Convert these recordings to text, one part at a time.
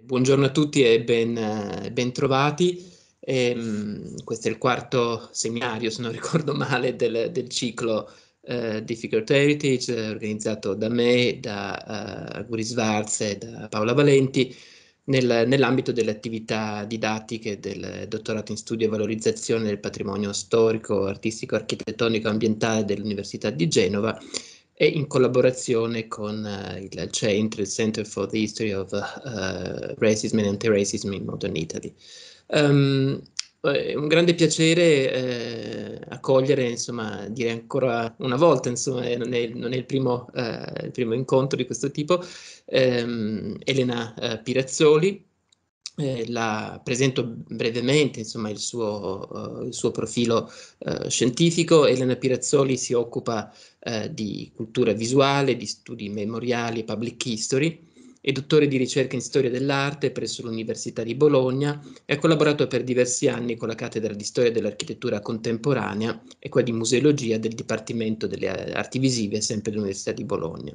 Buongiorno a tutti e ben, eh, ben trovati. E, ehm, questo è il quarto seminario, se non ricordo male, del, del ciclo eh, Difficult Heritage, organizzato da me, da uh, Guri Svarz e da Paola Valenti, nel, nell'ambito delle attività didattiche del dottorato in studio e valorizzazione del patrimonio storico, artistico, architettonico e ambientale dell'Università di Genova e in collaborazione con uh, il Centro, cioè, il Center for the History of uh, Racism and Anti-Racism in Modern Italy. Um, è un grande piacere eh, accogliere, insomma, dire ancora una volta, insomma, eh, non è, non è il, primo, eh, il, primo, incontro di questo tipo, ehm, Elena eh, Pirazzoli, eh, la presento brevemente insomma, il, suo, uh, il suo profilo uh, scientifico. Elena Pirazzoli si occupa uh, di cultura visuale, di studi memoriali e public history. È dottore di ricerca in storia dell'arte presso l'Università di Bologna e ha collaborato per diversi anni con la cattedra di storia dell'architettura contemporanea e quella di museologia del Dipartimento delle Arti Visive, sempre dell'Università di Bologna.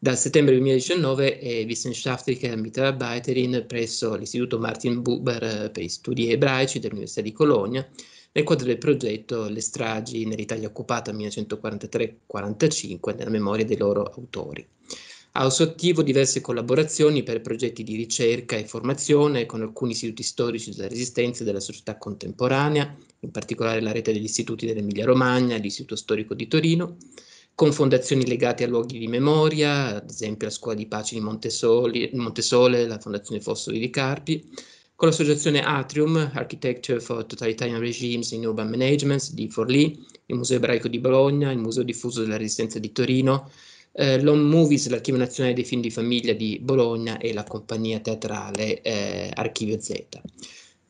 Dal settembre 2019 è wissenschaftliche Mitarbeiterin presso l'Istituto Martin Buber eh, per gli studi ebraici dell'Università di Colonia nel quadro del progetto Le stragi nell'Italia occupata 1943-45 nella memoria dei loro autori. Ha al suo attivo diverse collaborazioni per progetti di ricerca e formazione con alcuni istituti storici della resistenza e della società contemporanea, in particolare la rete degli istituti dell'Emilia Romagna, e l'Istituto Storico di Torino, con fondazioni legate a luoghi di memoria, ad esempio la Scuola di Pace di Montesoli, Montesole, la Fondazione Fossoli di Carpi, con l'associazione Atrium, Architecture for Totalitarian Regimes in Urban Management di Forlì, il Museo Ebraico di Bologna, il Museo Diffuso della Resistenza di Torino, eh, l'Home Movies, l'Archivio Nazionale dei Film di Famiglia di Bologna e la Compagnia Teatrale eh, Archivio Z.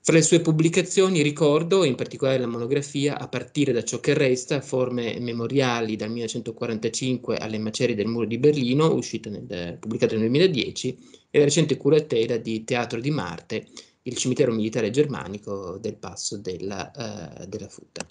Fra le sue pubblicazioni ricordo in particolare la monografia A partire da ciò che resta, forme memoriali dal 1945 alle macerie del muro di Berlino, uscita nel, pubblicata nel 2010, e la recente curatela di Teatro di Marte, il cimitero militare germanico del passo della, uh, della Futta.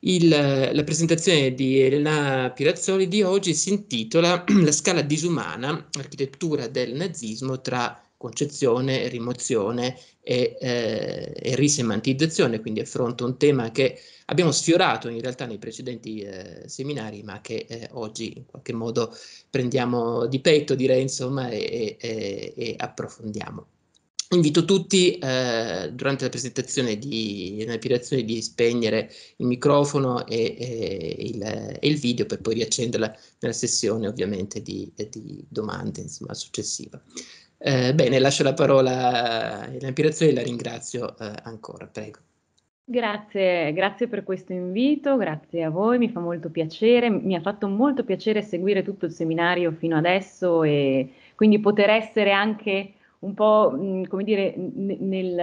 Il, la presentazione di Elena Pirazzoli di oggi si intitola La scala disumana, architettura del nazismo tra concezione, rimozione e, eh, e risemantizzazione, quindi affronto un tema che abbiamo sfiorato in realtà nei precedenti eh, seminari, ma che eh, oggi in qualche modo prendiamo di petto, direi insomma, e, e, e approfondiamo. Invito tutti eh, durante la presentazione di Napirazione di spegnere il microfono e, e, il, e, il, video per poi riaccenderla nella sessione ovviamente di, di domande insomma, successiva. Eh, bene, lascio la parola eh, a Elena e la ringrazio eh, ancora, prego. Grazie, grazie per questo invito, grazie a voi, mi fa molto piacere, mi ha fatto molto piacere seguire tutto il seminario fino adesso e quindi poter essere anche un po', mh, mm, come dire, n- nel,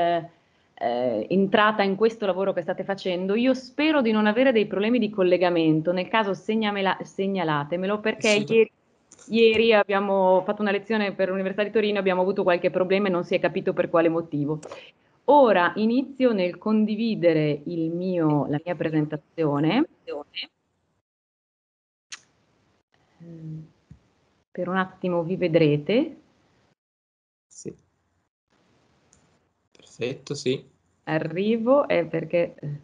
eh, entrata in questo lavoro che state facendo. Io spero di non avere dei problemi di collegamento, nel caso segnamela- segnalatemelo perché ieri Ieri abbiamo fatto una lezione per l'Università di Torino, abbiamo avuto qualche problema e non si è capito per quale motivo. Ora inizio nel condividere mio, la mia presentazione. Mm, per un attimo vi vedrete. Sì. Perfetto, sì. Arrivo, è perché eh,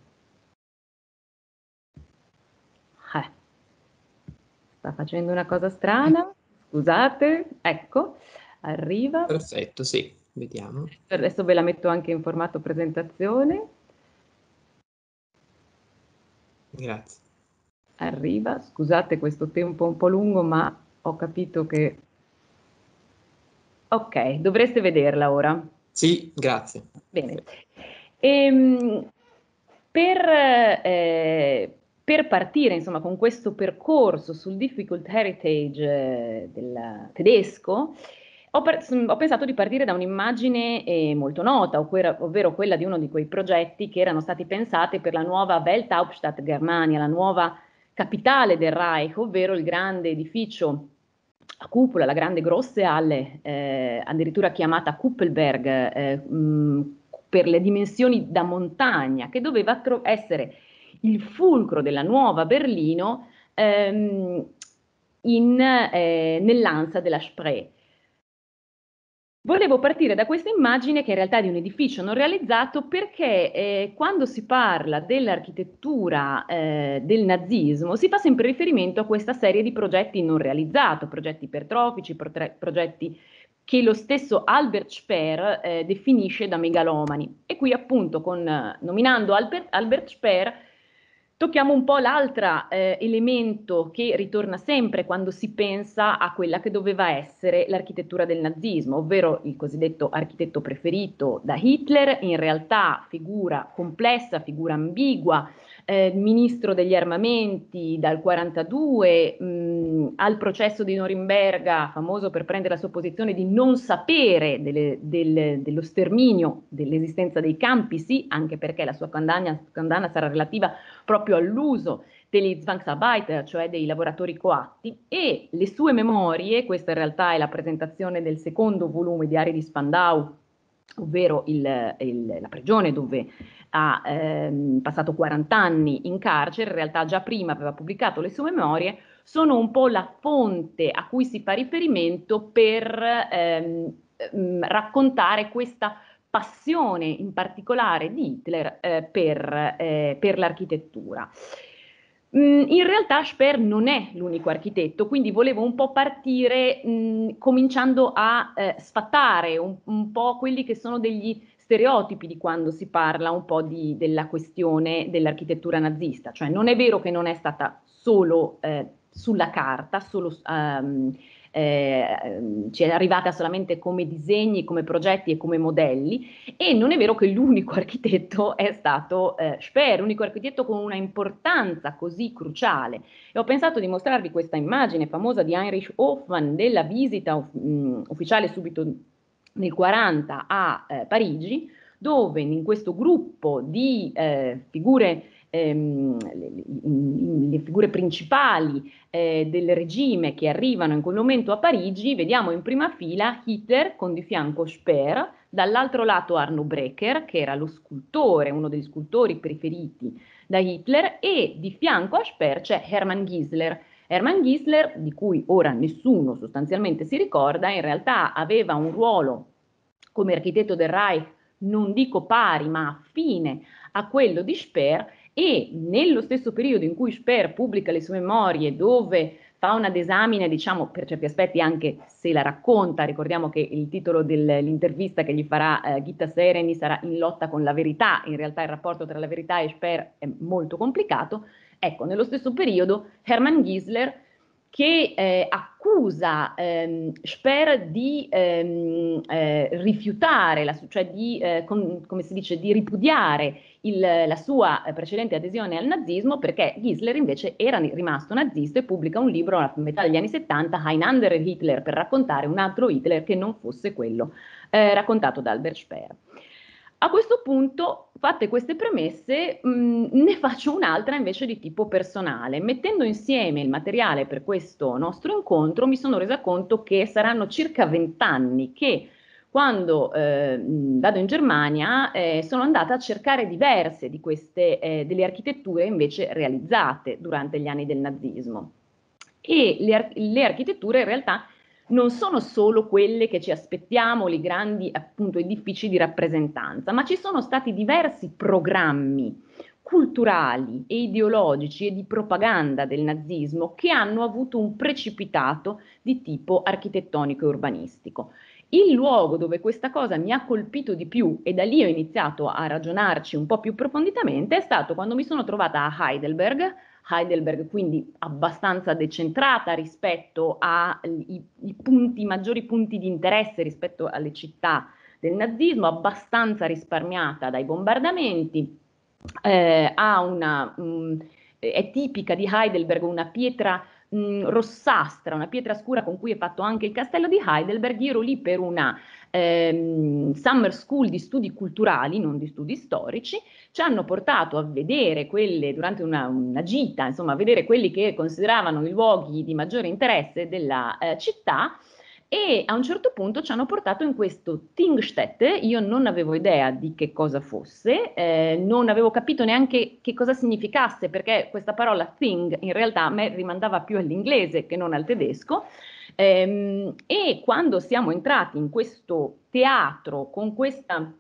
sta facendo una cosa strana, scusate, ecco, arriva. Perfetto, sì, vediamo. Adesso ve la metto anche in formato presentazione. Grazie. Arriva, scusate questo tempo un po' lungo, ma ho capito che... Ok, dovreste vederla ora. Sì, grazie. Bene. E, ehm, per, eh, per partire insomma, con questo percorso sul difficult heritage eh, tedesco, ho, per, ho, pensato di partire da un'immagine eh, molto nota, ovvero quella di uno di quei progetti che erano stati pensati per la nuova Welthauptstadt Germania, la nuova capitale del Reich, ovvero il grande edificio a cupola, la grande grosse Halle, eh, addirittura chiamata Kuppelberg, eh, mh, per le dimensioni da montagna, che doveva tro- essere il fulcro della nuova Berlino ehm, in, eh, nell'ansa della Spree. Volevo partire da questa immagine che in realtà è di un edificio non realizzato perché eh, quando si parla dell'architettura eh, del nazismo si fa sempre riferimento a questa serie di progetti non realizzati, progetti ipertrofici, protre- progetti che lo stesso Albert Speer eh, definisce da megalomani. E qui appunto con, nominando Albert, Albert Speer Tocchiamo un po' l'altro eh, elemento che ritorna sempre quando si pensa a quella che doveva essere l'architettura del nazismo, ovvero il cosiddetto architetto preferito da Hitler, in realtà figura complessa, figura ambigua, eh, ministro degli armamenti dal 1942 mm, al processo di Norimberga, famoso per prendere la sua posizione di non sapere delle, delle, dello sterminio dell'esistenza dei campi, sì, anche perché la sua condanna, condanna sarà relativa proprio all'uso degli Zwangsarbeiter, cioè dei lavoratori coatti, e le sue memorie, questa in realtà è la presentazione del secondo volume di Ari di Spandau, ovvero il, il, la prigione dove ha ehm, passato 40 anni in carcere, in realtà già prima aveva pubblicato le sue memorie, sono un po' la fonte a cui si fa riferimento per ehm, ehm raccontare questa passione in particolare di Hitler eh, per, eh, per l'architettura. Mm, in realtà Sper non è l'unico architetto, quindi volevo un po' partire mh, mm, cominciando a eh, sfatare un, un, po' quelli che sono degli stereotipi di quando si parla un po' di, della questione dell'architettura nazista, cioè non è vero che non è stata solo eh, sulla carta, solo um, eh, ci è arrivata solamente come disegni, come progetti e come modelli e non è vero che l'unico architetto è stato eh, Speer, l'unico architetto con una importanza così cruciale. E ho pensato di mostrarvi questa immagine famosa di Heinrich Hoffmann della visita of, mh, mm, ufficiale subito nel 40 a eh, Parigi, dove in questo gruppo di eh, figure ehm, le, le, figure principali eh, del regime che arrivano in quel momento a Parigi, vediamo in prima fila Hitler con di fianco Speer, dall'altro lato Arno Breker, che era lo scultore, uno degli scultori preferiti da Hitler, e di fianco a Speer c'è Hermann Gisler. Hermann Gisler, di cui ora nessuno sostanzialmente si ricorda, in realtà aveva un ruolo come architetto del Reich, non dico pari, ma affine a quello di Speer, e nello stesso periodo in cui Sper pubblica le sue memorie dove fa una desamina, diciamo per certi aspetti anche se la racconta, ricordiamo che il titolo dell'intervista che gli farà eh, Gita Sereni sarà In lotta con la verità, in realtà il rapporto tra la verità e Sper è molto complicato, ecco, nello stesso periodo Hermann Gisler che eh, accusa ehm, Sper di ehm, eh, rifiutare, la, cioè di, eh, com, come si dice, di ripudiare il, la sua precedente adesione al nazismo perché Gisler invece era rimasto nazista e pubblica un libro a metà degli anni 70, Heinander Hitler, per raccontare un altro Hitler che non fosse quello eh, raccontato da Albert Sper. A questo punto, fatte queste premesse, mh, ne faccio un'altra invece di tipo personale. Mettendo insieme il materiale per questo nostro incontro, mi sono resa conto che saranno circa vent'anni che quando eh, vado in Germania eh, sono andata a cercare diverse di queste, eh, delle architetture invece realizzate durante gli anni del nazismo. E le, ar- le architetture in realtà non sono solo quelle che ci aspettiamo, i grandi appunto edifici di rappresentanza, ma ci sono stati diversi programmi culturali e ideologici e di propaganda del nazismo che hanno avuto un precipitato di tipo architettonico e urbanistico. Il luogo dove questa cosa mi ha colpito di più e da lì ho iniziato a ragionarci un po' più profonditamente è stato quando mi sono trovata a Heidelberg Heidelberg, quindi abbastanza decentrata rispetto ai punti, maggiori punti di interesse rispetto alle città del nazismo, abbastanza risparmiata dai bombardamenti, eh, una, mh, mm, è tipica di Heidelberg una pietra mh, rossastra, una pietra scura con cui è fatto anche il castello di Heidelberg. Io ero lì per una ehm, summer school di studi culturali, non di studi storici. Ci hanno portato a vedere quelle, durante una, una gita, insomma, a vedere quelli che consideravano i luoghi di maggiore interesse della eh, città e a un certo punto ci hanno portato in questo Tingstätte, io non avevo idea di che cosa fosse, eh, non avevo capito neanche che cosa significasse, perché questa parola thing in realtà a me rimandava più all'inglese che non al tedesco, ehm, e quando siamo entrati in questo teatro con questa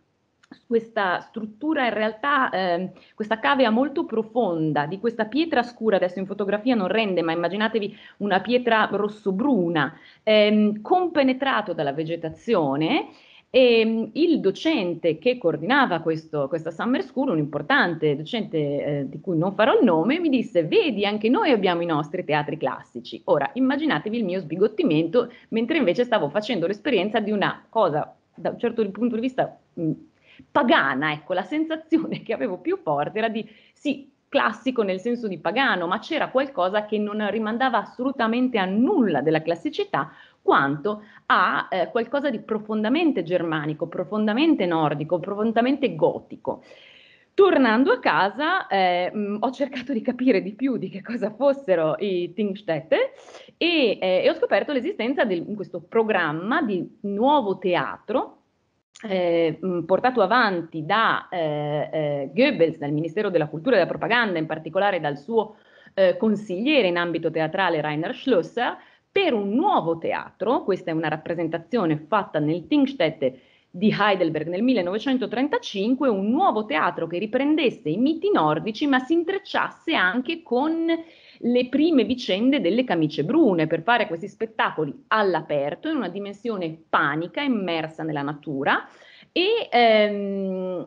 questa struttura in realtà, eh, questa cavea molto profonda di questa pietra scura, adesso in fotografia non rende, ma immaginatevi una pietra rosso-bruna, ehm, compenetrato dalla vegetazione. E ehm, il docente che coordinava questo, questa summer school, un importante docente eh, di cui non farò il nome, mi disse: Vedi, anche noi abbiamo i nostri teatri classici. Ora immaginatevi il mio sbigottimento, mentre invece stavo facendo l'esperienza di una cosa da un certo punto di vista mh, pagana, ecco, la sensazione che avevo più forte era di sì, classico nel senso di pagano, ma c'era qualcosa che non rimandava assolutamente a nulla della classicità, quanto a eh, qualcosa di profondamente germanico, profondamente nordico, profondamente gotico. Tornando a casa eh, mh, mm, ho cercato di capire di più di che cosa fossero i Tingstätte e, eh, e ho scoperto l'esistenza di questo programma di nuovo teatro eh, portato avanti da eh, eh, Goebbels, dal Ministero della Cultura e della Propaganda, in particolare dal suo eh, consigliere in ambito teatrale Rainer Schlosser, per un nuovo teatro, questa è una rappresentazione fatta nel Tingstätte di Heidelberg nel 1935, un nuovo teatro che riprendesse i miti nordici ma si intrecciasse anche con le prime vicende delle camicie brune per fare questi spettacoli all'aperto in una dimensione panica immersa nella natura e ehm,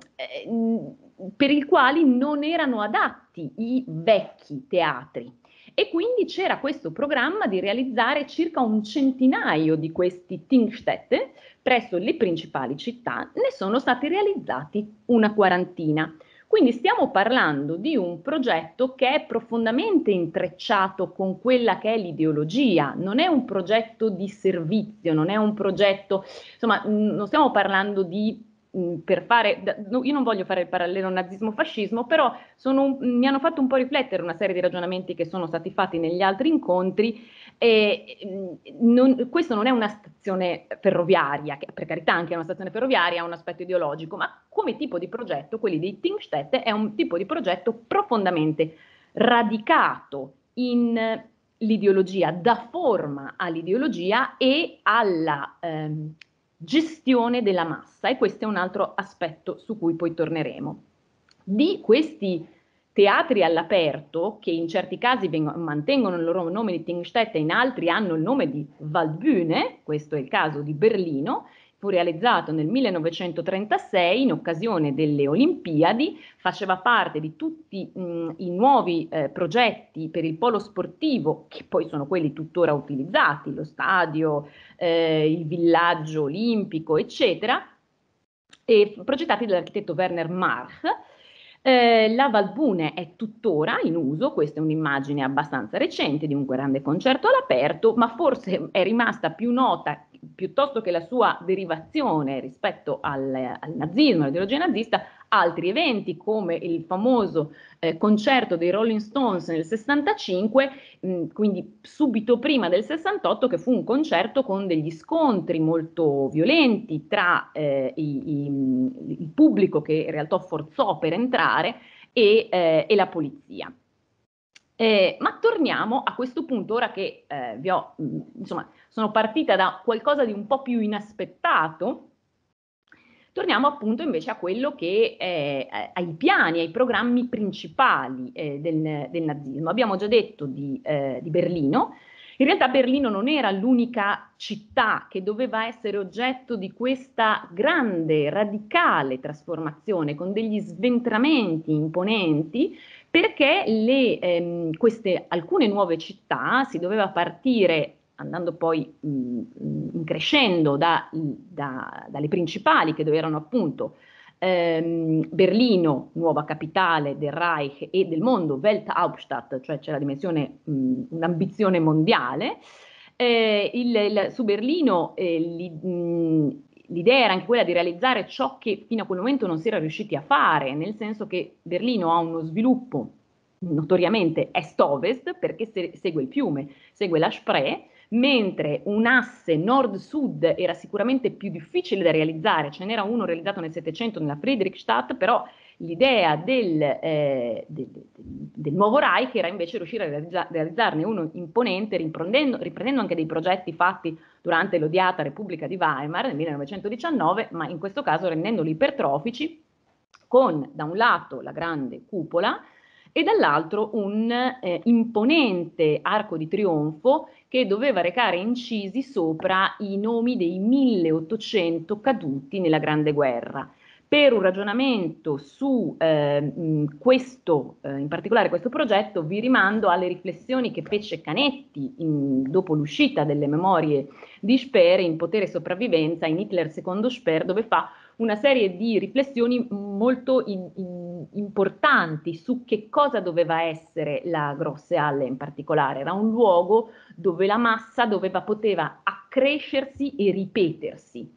per i quali non erano adatti i vecchi teatri. E quindi c'era questo programma di realizzare circa un centinaio di questi Tingstätte presso le principali città, ne sono stati realizzati una quarantina. Quindi stiamo parlando di un progetto che è profondamente intrecciato con quella che è l'ideologia, non è un progetto di servizio, non è un progetto, insomma, non stiamo parlando di Mm, per fare, io non voglio fare il parallelo nazismo-fascismo, però sono, mi hanno fatto un po' riflettere una serie di ragionamenti che sono stati fatti negli altri incontri. E, mm, non, questo non è una stazione ferroviaria, che per carità anche è una stazione ferroviaria ha un aspetto ideologico, ma come tipo di progetto, quelli di Tingstätte è un tipo di progetto profondamente radicato in l'ideologia, dà forma all'ideologia e alla ehm, gestione della massa e questo è un altro aspetto su cui poi torneremo. Di questi teatri all'aperto, che in certi casi vengono, mantengono il loro nome di Tingstätte, in altri hanno il nome di Waldbühne, questo è il caso di Berlino, fu realizzato nel 1936 in occasione delle Olimpiadi, faceva parte di tutti mh, i nuovi eh, progetti per il polo sportivo, che poi sono quelli tuttora utilizzati, lo stadio, eh, il villaggio olimpico, eccetera, e progettati dall'architetto Werner Marx. Eh, la Valbune è tuttora in uso, questa è un'immagine abbastanza recente di un grande concerto all'aperto, ma forse è rimasta più nota piuttosto che la sua derivazione rispetto al, al nazismo, all'ideologia nazista, altri eventi come il famoso eh, concerto dei Rolling Stones nel 65, mh, quindi subito prima del 68, che fu un concerto con degli scontri molto violenti tra eh, i, i, il pubblico che in realtà forzò per entrare e, eh, e la polizia. Eh, ma torniamo a questo punto, ora che eh, vi ho, mh, mm, insomma, sono partita da qualcosa di un po' più inaspettato, torniamo appunto invece a quello che, eh, ai piani, ai programmi principali eh, del, del, nazismo. Abbiamo già detto di, eh, di Berlino, in realtà Berlino non era l'unica città che doveva essere oggetto di questa grande, radicale trasformazione, con degli sventramenti imponenti perché le, ehm, queste alcune nuove città si doveva partire andando poi mh, mm, mm, crescendo da, da, dalle principali che erano appunto ehm, Berlino, nuova capitale del Reich e del mondo, Welthauptstadt, cioè c'è la dimensione, mh, mm, un'ambizione mondiale. Eh, il, il, su Berlino eh, li, mh, l'idea era anche quella di realizzare ciò che fino a quel momento non si era riusciti a fare, nel senso che Berlino ha uno sviluppo notoriamente est-ovest perché se, segue il fiume, segue la Spree, mentre un asse nord-sud era sicuramente più difficile da realizzare, ce n'era uno realizzato nel Settecento nella Friedrichstadt, però l'idea del, eh, del, del, nuovo Reich era invece riuscire a realizza, realizzarne uno imponente, riprendendo, riprendendo, anche dei progetti fatti durante l'odiata Repubblica di Weimar nel 1919, ma in questo caso rendendoli ipertrofici con da un lato la grande cupola e dall'altro un eh, imponente arco di trionfo che doveva recare incisi sopra i nomi dei 1800 caduti nella Grande Guerra per un ragionamento su eh, questo, eh, in particolare questo progetto, vi rimando alle riflessioni che fece Canetti in, dopo l'uscita delle memorie di Sper in Potere e Sopravvivenza, in Hitler secondo Sper, dove fa una serie di riflessioni molto in, in, importanti su che cosa doveva essere la Grosse Halle in particolare. Era un luogo dove la massa doveva, poteva accrescersi e ripetersi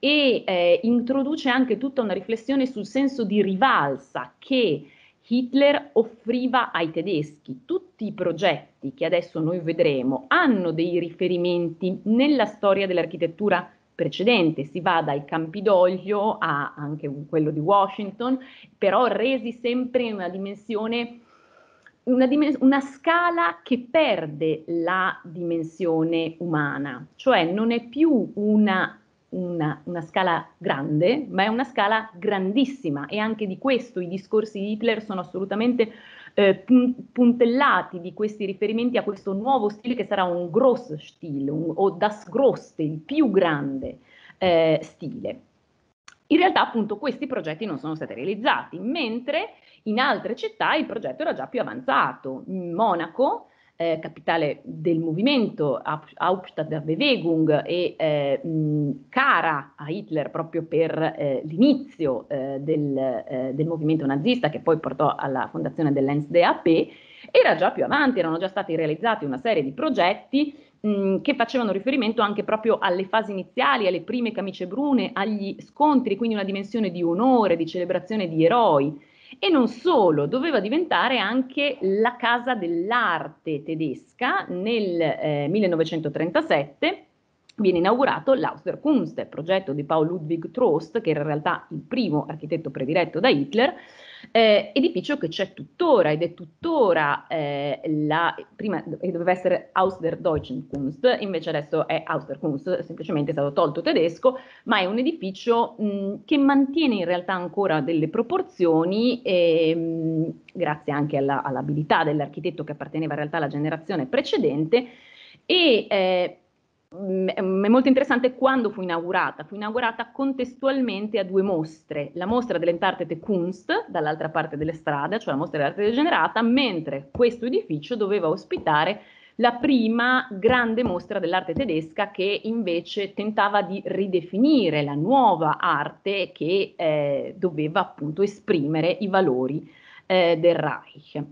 e eh, introduce anche tutta una riflessione sul senso di rivalsa che Hitler offriva ai tedeschi. Tutti i progetti che adesso noi vedremo hanno dei riferimenti nella storia dell'architettura precedente, si va dal Campidoglio a anche quello di Washington, però resi sempre in una dimensione una, dimen- una, scala che perde la dimensione umana, cioè non è più una una, una, scala grande, ma è una scala grandissima e anche di questo i discorsi di Hitler sono assolutamente eh, puntellati di questi riferimenti a questo nuovo stile che sarà un Großstil un, o das Groste, il più grande eh, stile. In realtà appunto questi progetti non sono stati realizzati, mentre in altre città il progetto era già più avanzato. In Monaco eh, capitale del movimento, Hauptstadt der Bewegung, e eh, cara a Hitler proprio per eh, l'inizio eh, del, eh, del, movimento nazista che poi portò alla fondazione dell'NSDAP, era già più avanti, erano già stati realizzati una serie di progetti che facevano riferimento anche proprio alle fasi iniziali, alle prime camicie brune, agli scontri, quindi una dimensione di onore, di celebrazione di eroi. E non solo, doveva diventare anche la casa dell'arte tedesca nel eh, 1937 viene inaugurato l'Austerkunst, progetto di Paul Ludwig Trost, che era in realtà il primo architetto prediletto da Hitler, eh, edificio che c'è tuttora ed è tuttora eh, la, prima doveva essere Haus der Deutschen Kunst, invece adesso è Haus der Kunst, semplicemente è stato tolto tedesco, ma è un edificio mh, mm, che mantiene in realtà ancora delle proporzioni, e, ehm, mh, grazie anche alla, all'abilità dell'architetto che apparteneva in realtà alla generazione precedente, e eh, Mm, mm, è molto interessante quando fu inaugurata. Fu inaugurata contestualmente a due mostre, la mostra dell'Entartete Kunst, dall'altra parte delle strade, cioè la mostra dell'arte degenerata, mentre questo edificio doveva ospitare la prima grande mostra dell'arte tedesca che invece tentava di ridefinire la nuova arte che eh, doveva appunto esprimere i valori eh, del Reich.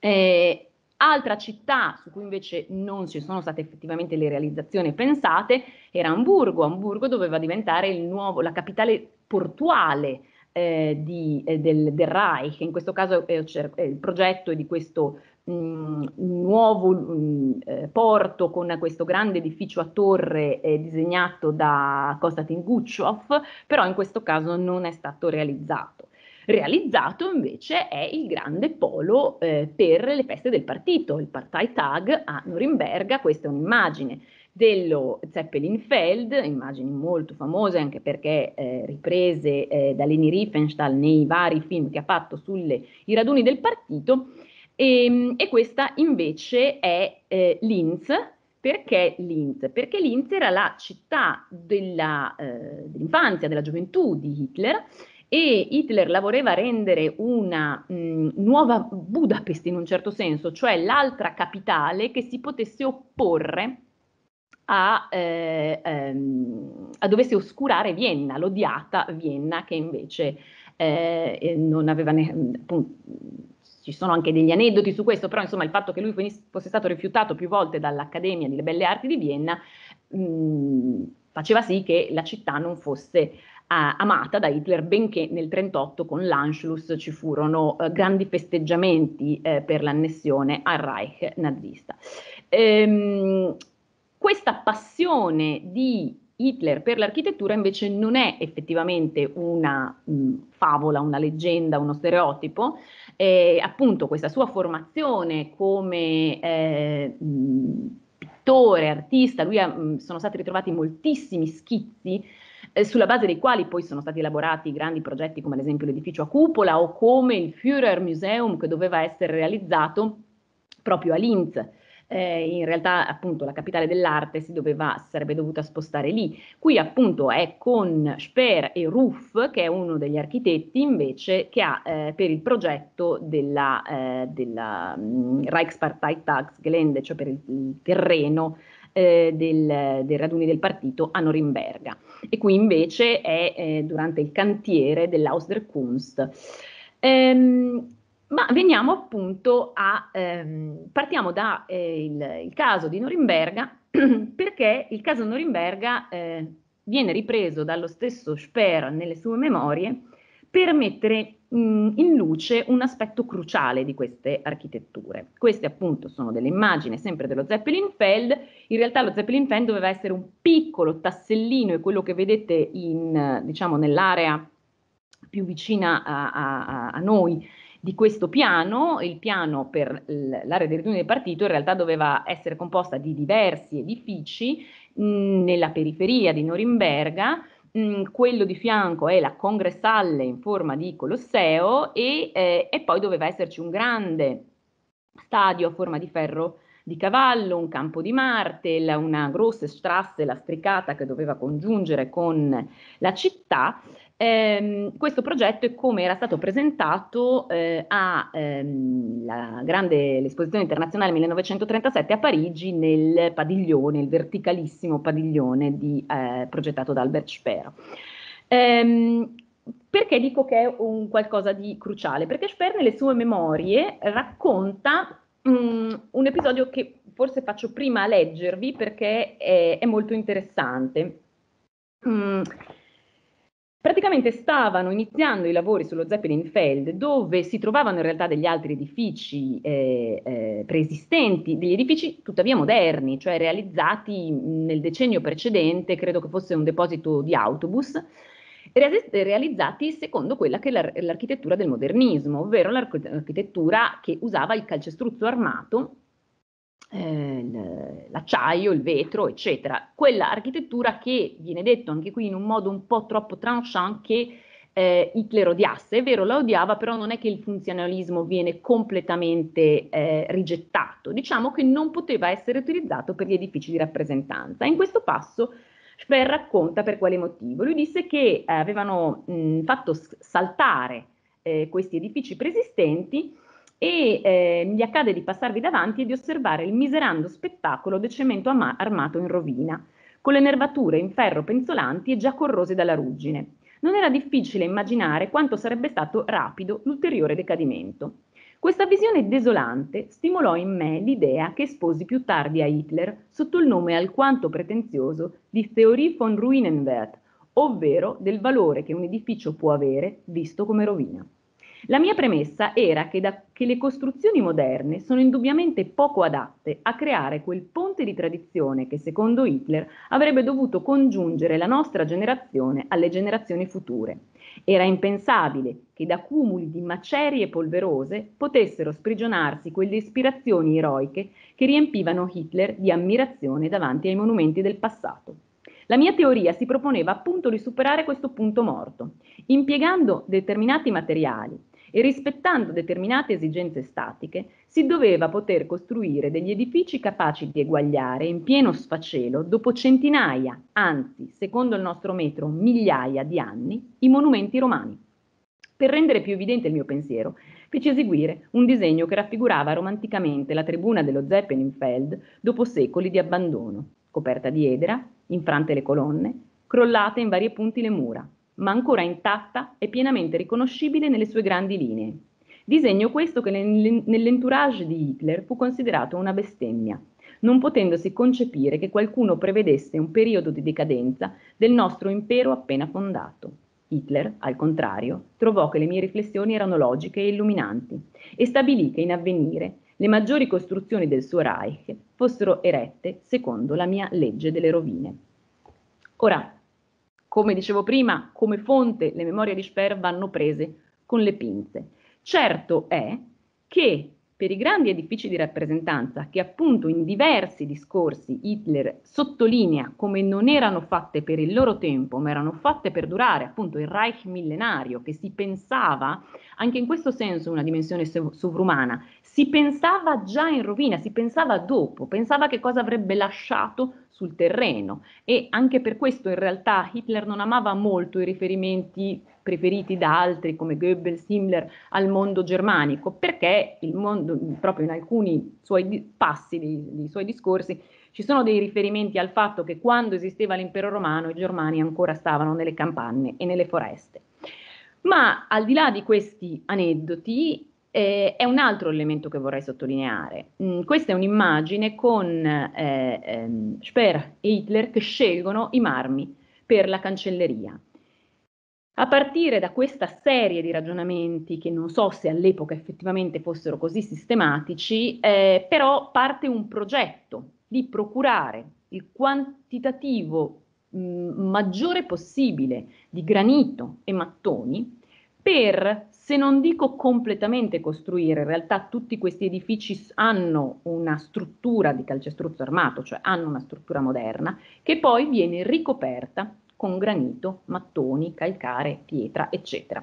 Eh, Altra città su cui invece non ci sono state effettivamente le realizzazioni pensate era Hamburgo. Hamburgo doveva diventare nuovo, la capitale portuale eh, di, eh, del, del, Reich, in questo caso eh, eh il progetto è di questo mh, mm, nuovo mh, mm, eh, porto con questo grande edificio a torre eh, disegnato da Konstantin Gutschoff, però in questo caso non è stato realizzato. Realizzato invece è il grande polo eh, per le feste del partito, il Parteitag a Norimberga, questa è un'immagine dello Zeppelinfeld, immagini molto famose anche perché eh, riprese eh, da Leni Riefenstahl nei vari film che ha fatto sui raduni del partito, e, ehm, e questa invece è eh, Linz, perché Linz? Perché Linz era la città della, eh, dell'infanzia, della gioventù di Hitler e Hitler la voleva rendere una mh, nuova Budapest in un certo senso, cioè l'altra capitale che si potesse opporre a, eh, ehm, a dovesse oscurare Vienna, l'odiata Vienna che invece eh, eh, non aveva ne- appunto, ci sono anche degli aneddoti su questo, però insomma il fatto che lui fosse stato rifiutato più volte dall'Accademia delle Belle Arti di Vienna mh, faceva sì che la città non fosse amata da Hitler, benché nel 1938 con l'Anschluss ci furono eh, grandi festeggiamenti eh, per l'annessione al Reich nazista. Ehm, questa passione di Hitler per l'architettura invece non è effettivamente una mh, mm, favola, una leggenda, uno stereotipo, eh, appunto questa sua formazione come eh, mm, pittore, artista, lui ha, mh, mm, sono stati ritrovati moltissimi schizzi eh, sulla base dei quali poi sono stati elaborati grandi progetti come ad esempio l'edificio a cupola o come il Führer Museum che doveva essere realizzato proprio a Linz. Eh, in realtà appunto la capitale dell'arte si, doveva, sarebbe dovuta spostare lì. Qui appunto è con Speer e Ruff, che è uno degli architetti invece, che ha eh, per il progetto della, eh, della mm, Reichsparteitagsgelände, cioè per il, il terreno eh, del, dei raduni del partito a Norimberga. E qui invece è eh, durante il cantiere dell'Aus der Kunst. Ehm, ma veniamo appunto a, ehm, partiamo da eh, il, il, caso di Norimberga, perché il caso Norimberga eh, viene ripreso dallo stesso Speer nelle sue memorie per mettere mh, mm, in luce un aspetto cruciale di queste architetture. Queste appunto sono delle immagini sempre dello Zeppelin Feld, in realtà lo Zeppelin Feld doveva essere un piccolo tassellino e quello che vedete in, diciamo, nell'area più vicina a, a, a noi di questo piano, il piano per l'area di riunione del partito in realtà doveva essere composta di diversi edifici mh, mm, nella periferia di Norimberga, Mm, quello di fianco è la congressale in forma di Colosseo e, eh, e poi doveva esserci un grande stadio a forma di ferro di cavallo, un campo di Marte, una grossa strasse lastricata che doveva congiungere con la città Ehm, questo progetto è come era stato presentato eh, alla ehm, grande esposizione internazionale 1937 a Parigi nel padiglione, il verticalissimo padiglione di, eh, progettato da Albert Speer. Ehm, perché dico che è un qualcosa di cruciale? Perché Speer nelle sue memorie racconta mh, mm, un episodio che forse faccio prima a leggervi perché è, è molto interessante. Mh, mm, Praticamente stavano iniziando i lavori sullo Zeppelinfeld, dove si trovavano in realtà degli altri edifici eh, eh, preesistenti, degli edifici tuttavia moderni, cioè realizzati nel decennio precedente, credo che fosse un deposito di autobus, realizzati secondo quella che è l'ar- l'architettura del modernismo, ovvero l'architettura che usava il calcestruzzo armato Ehm, l'acciaio, il vetro, eccetera. Quella architettura che viene detto anche qui in un modo un po' troppo tranchant che eh, Hitler odiasse, è vero, la odiava, però non è che il funzionalismo viene completamente eh, rigettato, diciamo che non poteva essere utilizzato per gli edifici di rappresentanza. In questo passo Speer racconta per quale motivo. Lui disse che eh, avevano mh, fatto saltare eh, questi edifici preesistenti e eh, gli accade di passarvi davanti e di osservare il miserando spettacolo del cemento ama- armato in rovina, con le nervature in ferro penzolanti e già corrose dalla ruggine. Non era difficile immaginare quanto sarebbe stato rapido l'ulteriore decadimento. Questa visione desolante stimolò in me l'idea che esposi più tardi a Hitler sotto il nome alquanto pretenzioso di Theorie von Ruinenwert, ovvero del valore che un edificio può avere visto come rovina. La mia premessa era che, da, che, le costruzioni moderne sono indubbiamente poco adatte a creare quel ponte di tradizione che secondo Hitler avrebbe dovuto congiungere la nostra generazione alle generazioni future. Era impensabile che da cumuli di macerie polverose potessero sprigionarsi quelle ispirazioni eroiche che riempivano Hitler di ammirazione davanti ai monumenti del passato. La mia teoria si proponeva appunto di superare questo punto morto, impiegando determinati materiali, e rispettando determinate esigenze statiche si doveva poter costruire degli edifici capaci di eguagliare in pieno sfacelo, dopo centinaia, anzi, secondo il nostro metro, migliaia di anni, i monumenti romani. Per rendere più evidente il mio pensiero, feci eseguire un disegno che raffigurava romanticamente la tribuna dello Zeppelinfeld dopo secoli di abbandono, coperta di edera, infrante le colonne, crollate in vari punti le mura, ma ancora intatta e pienamente riconoscibile nelle sue grandi linee. Disegno questo che nell'entourage di Hitler fu considerato una bestemmia, non potendosi concepire che qualcuno prevedesse un periodo di decadenza del nostro impero appena fondato. Hitler, al contrario, trovò che le mie riflessioni erano logiche e illuminanti e stabilì che in avvenire le maggiori costruzioni del suo Reich fossero erette secondo la mia legge delle rovine. Ora, come dicevo prima, come fonte le memorie di Sper vanno prese con le pinze. Certo è che per i grandi edifici di rappresentanza, che appunto in diversi discorsi Hitler sottolinea come non erano fatte per il loro tempo, ma erano fatte per durare, appunto il Reich millenario, che si pensava, anche in questo senso una dimensione sovrumana, si pensava già in rovina, si pensava dopo, pensava che cosa avrebbe lasciato sul terreno e anche per questo in realtà Hitler non amava molto i riferimenti preferiti da altri come Goebbels, Himmler al mondo germanico, perché il mondo, proprio in alcuni suoi passi dei, suoi discorsi ci sono dei riferimenti al fatto che quando esisteva l'impero romano i germani ancora stavano nelle campagne e nelle foreste. Ma al di là di questi aneddoti, eh, è un altro elemento che vorrei sottolineare. Mm, questa è un'immagine con eh, ehm, Speer e Hitler che scelgono i marmi per la cancelleria. A partire da questa serie di ragionamenti, che non so se all'epoca effettivamente fossero così sistematici, eh, però parte un progetto di procurare il quantitativo mh, mm, maggiore possibile di granito e mattoni per se non dico completamente costruire, in realtà tutti questi edifici hanno una struttura di calcestruzzo armato, cioè hanno una struttura moderna, che poi viene ricoperta con granito, mattoni, calcare, pietra, eccetera.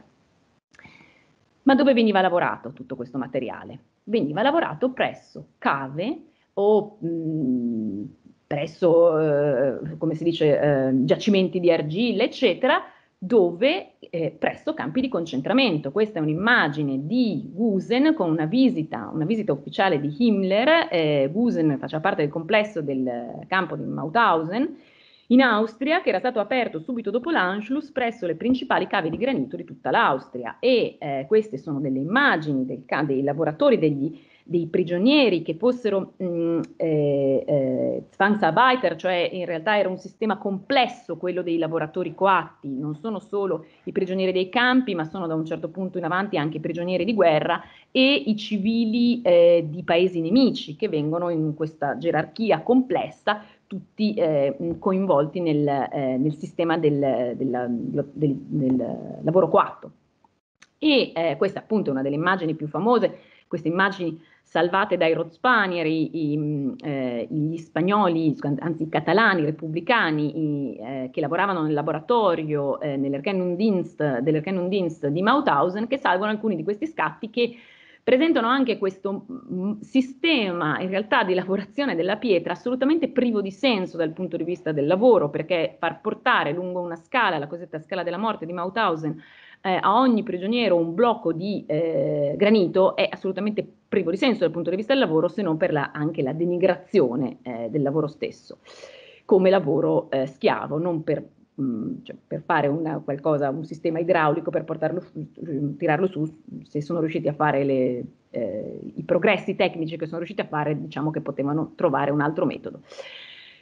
Ma dove veniva lavorato tutto questo materiale? Veniva lavorato presso cave o mh, mm, presso, eh, come si dice, eh, giacimenti di argilla, eccetera, dove eh, presso campi di concentramento. Questa è un'immagine di Gusen con una visita, una visita ufficiale di Himmler. Eh, Gusen faceva parte del complesso del campo di Mauthausen in Austria, che era stato aperto subito dopo l'Anschluss presso le principali cave di granito di tutta l'Austria. E eh, queste sono delle immagini del, dei lavoratori degli dei prigionieri che fossero mh, eh, eh, Zwangsarbeiter, cioè in realtà era un sistema complesso quello dei lavoratori coatti, non sono solo i prigionieri dei campi, ma sono da un certo punto in avanti anche i prigionieri di guerra e i civili eh, di paesi nemici che vengono in questa gerarchia complessa tutti eh, coinvolti nel, eh, nel sistema del, della, del, del, lavoro coatto. E eh, questa appunto è una delle immagini più famose, queste immagini salvate dai rozzpanieri i, mm, eh, gli spagnoli, anzi i catalani, i repubblicani, i, eh, che lavoravano nel laboratorio eh, nell'Erkennundienst, dell'Erkennundienst di Mauthausen, che salvano alcuni di questi scatti che presentano anche questo mm, mm, sistema in realtà di lavorazione della pietra assolutamente privo di senso dal punto di vista del lavoro, perché far portare lungo una scala, la cosiddetta scala della morte di Mauthausen, eh, a ogni prigioniero un blocco di eh, granito è assolutamente privo di senso dal punto di vista del lavoro se non per la, anche la denigrazione eh, del lavoro stesso come lavoro eh, schiavo, non per, mh, mm, cioè, per fare una, qualcosa, un sistema idraulico per portarlo, tirarlo su, se sono riusciti a fare le, eh, i progressi tecnici che sono riusciti a fare, diciamo che potevano trovare un altro metodo.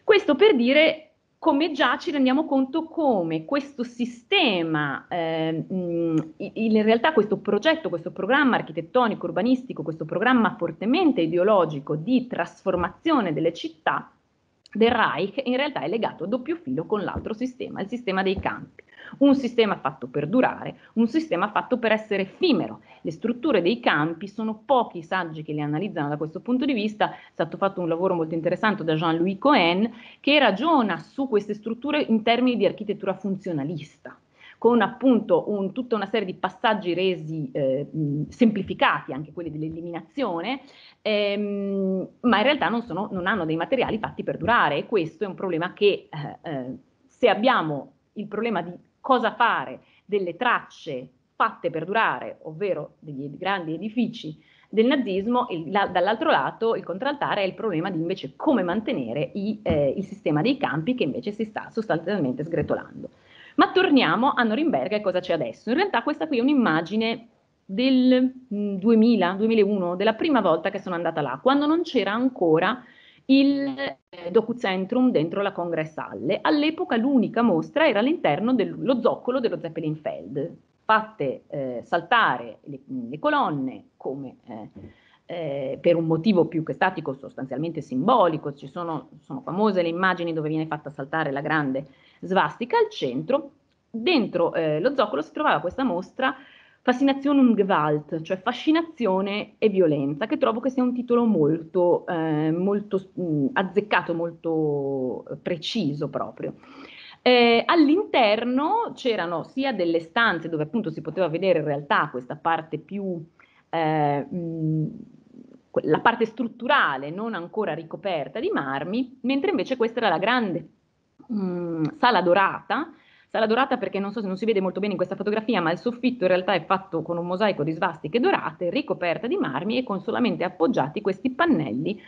Questo per dire come già ci rendiamo conto come questo sistema, eh, in realtà questo progetto, questo programma architettonico, urbanistico, questo programma fortemente ideologico di trasformazione delle città del Reich in realtà è legato a doppio filo con l'altro sistema, il sistema dei campi. Un sistema fatto per durare, un sistema fatto per essere effimero. Le strutture dei campi sono pochi i saggi che le analizzano da questo punto di vista. È stato fatto un lavoro molto interessante da Jean-Louis Cohen che ragiona su queste strutture in termini di architettura funzionalista con appunto un, tutta una serie di passaggi resi eh, semplificati, anche quelli dell'eliminazione, ehm, ma in realtà non, sono, non, hanno dei materiali fatti per durare e questo è un problema che eh, eh se abbiamo il problema di cosa fare delle tracce fatte per durare, ovvero degli grandi edifici, del nazismo, il, la, dall'altro lato il contraltare è il problema di invece come mantenere i, eh, il sistema dei campi che invece si sta sostanzialmente sgretolando. Ma torniamo a Norimberga e cosa c'è adesso. In realtà questa qui è un'immagine del 2000-2001, mm, della prima volta che sono andata là, quando non c'era ancora il eh, docucentrum dentro la Congress congressalle. All'epoca l'unica mostra era all'interno dello zoccolo dello Zeppelinfeld, fatte eh, saltare le, le, colonne come eh, eh, per un motivo più che statico, sostanzialmente simbolico, ci sono, sono famose le immagini dove viene fatta saltare la grande svastica al centro. Dentro eh, lo zoccolo si trovava questa mostra Fascinazione und Gewalt, cioè fascinazione e violenza, che trovo che sia un titolo molto, eh, molto mh, mm, azzeccato, molto eh, preciso proprio. Eh, all'interno c'erano sia delle stanze dove appunto si poteva vedere in realtà questa parte più, eh, mh, mm, la parte strutturale non ancora ricoperta di marmi, mentre invece questa era la grande mh, mm, sala dorata, sala dorata perché non so se non si vede molto bene in questa fotografia, ma il soffitto in realtà è fatto con un mosaico di svastiche dorate, ricoperta di marmi e con solamente appoggiati questi pannelli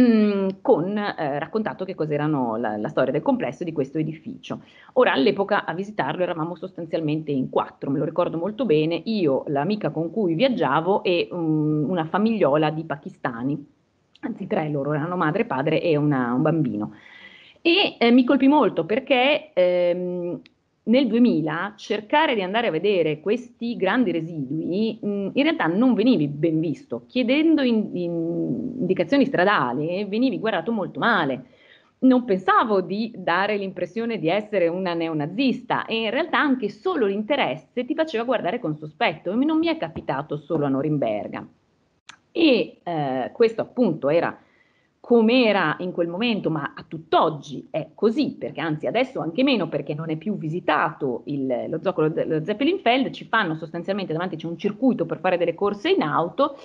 Mm, con eh, raccontato che cos'erano la, la, storia del complesso di questo edificio. Ora, all'epoca a visitarlo eravamo sostanzialmente in quattro, me lo ricordo molto bene, io, l'amica con cui viaggiavo e um, una famigliola di pakistani, anzi tre loro, erano madre, padre e una, un bambino. E eh, mi colpì molto perché ehm, nel 2000 cercare di andare a vedere questi grandi residui mh, in realtà non venivi ben visto, chiedendo in, in indicazioni stradali eh, venivi guardato molto male. Non pensavo di dare l'impressione di essere una neonazista e in realtà anche solo l'interesse ti faceva guardare con sospetto e non mi è capitato solo a Norimberga. E eh, questo appunto era come era in quel momento, ma a tutt'oggi è così, perché anzi adesso anche meno perché non è più visitato il, lo zoccolo lo Zeppelinfeld, ci fanno sostanzialmente davanti c'è un circuito per fare delle corse in auto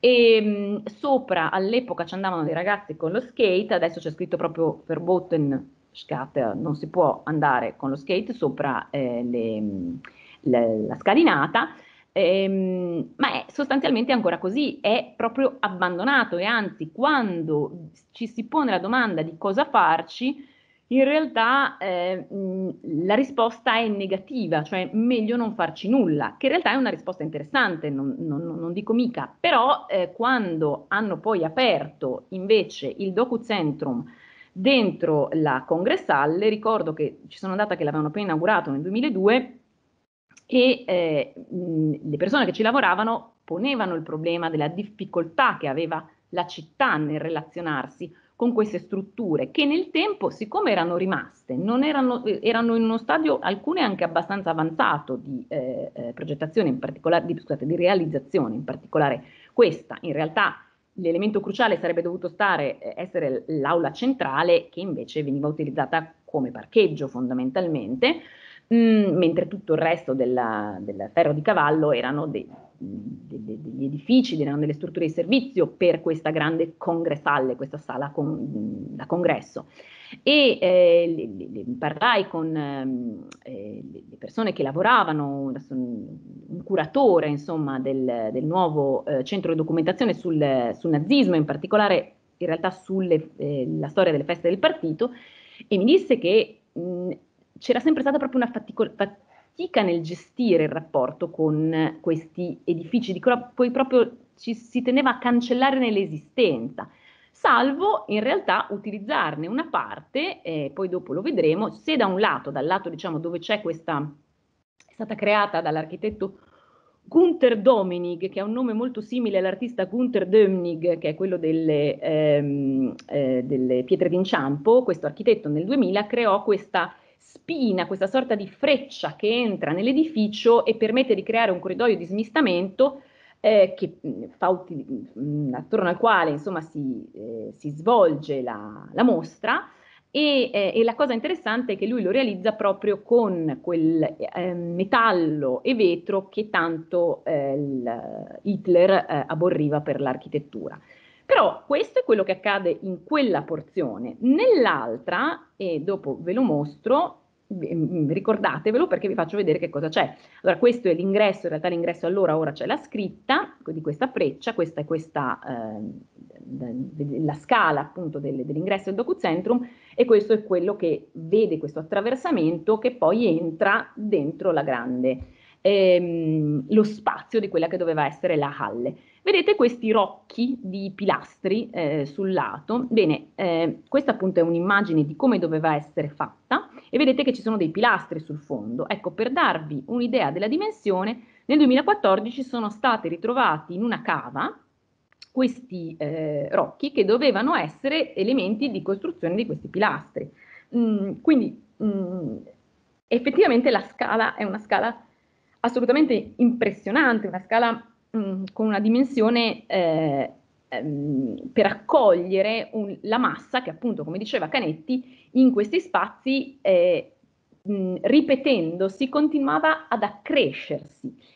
e ehm, mh, sopra all'epoca ci andavano dei ragazzi con lo skate, adesso c'è scritto proprio verboten skate, non si può andare con lo skate sopra eh, le, le, la scalinata Ehm, ma è sostanzialmente ancora così, è proprio abbandonato e anzi quando ci si pone la domanda di cosa farci, in realtà eh, la risposta è negativa, cioè meglio non farci nulla, che in realtà è una risposta interessante, non, non, non dico mica, però eh, quando hanno poi aperto invece il docu-centrum dentro la Congress congressalle, ricordo che ci sono andata che l'avevano appena inaugurato nel 2002, e eh, le persone che ci lavoravano ponevano il problema della difficoltà che aveva la città nel relazionarsi con queste strutture che nel tempo, siccome erano rimaste, erano, eh, erano, in uno stadio alcune anche abbastanza avanzato di eh, eh progettazione, in particolare di, scusate, di realizzazione, in particolare questa. In realtà l'elemento cruciale sarebbe dovuto stare, eh, essere l'aula centrale che invece veniva utilizzata come parcheggio fondamentalmente. Mm, mentre tutto il resto della, del ferro di cavallo erano dei, de, de, degli edifici, erano delle strutture di servizio per questa grande congressalle, questa sala con, da congresso. E eh, le, le, le, parlai con ehm, eh, le persone che lavoravano, un curatore insomma, del, del nuovo eh, centro di documentazione sul, sul nazismo, in particolare in realtà sulla eh, storia delle feste del partito e mi disse che mh, mm, c'era sempre stata proprio una fatico- fatica nel gestire il rapporto con questi edifici, di cui poi proprio ci si teneva a cancellare nell'esistenza salvo in realtà utilizzarne una parte, eh, poi dopo lo vedremo, se da un lato, dal lato diciamo dove c'è questa, è stata creata dall'architetto Gunther Dominig, che ha un nome molto simile all'artista Gunther Dömnig, che è quello delle, ehm, eh, delle pietre d'inciampo, questo architetto nel 2000 creò questa spina, questa sorta di freccia che entra nell'edificio e permette di creare un corridoio di smistamento eh, che, mm, util- mm, attorno al quale insomma, si, eh, si, svolge la, la mostra. E, eh, e, la cosa interessante è che lui lo realizza proprio con quel eh, metallo e vetro che tanto eh, Hitler eh, aborriva per l'architettura. Però questo è quello che accade in quella porzione. Nell'altra, e dopo ve lo mostro, Mm, ricordatevelo perché vi faccio vedere che cosa c'è. Allora questo è l'ingresso, in realtà l'ingresso allora, ora c'è la scritta di questa freccia, questa è questa, eh, la scala appunto del, dell'ingresso del docucentrum e questo è quello che vede questo attraversamento che poi entra dentro la grande, ehm, lo spazio di quella che doveva essere la halle. Vedete questi rocchi di pilastri eh, sul lato? Bene, eh, questa appunto è un'immagine di come doveva essere fatta e vedete che ci sono dei pilastri sul fondo. Ecco, per darvi un'idea della dimensione, nel 2014 sono stati ritrovati in una cava questi eh, rocchi che dovevano essere elementi di costruzione di questi pilastri. Mm, quindi mm, effettivamente la scala è una scala assolutamente impressionante, una scala mm, con una dimensione eh, ehm, per accogliere un, la massa che appunto, come diceva Canetti, in questi spazi, eh, mh, ripetendo, continuava ad accrescersi.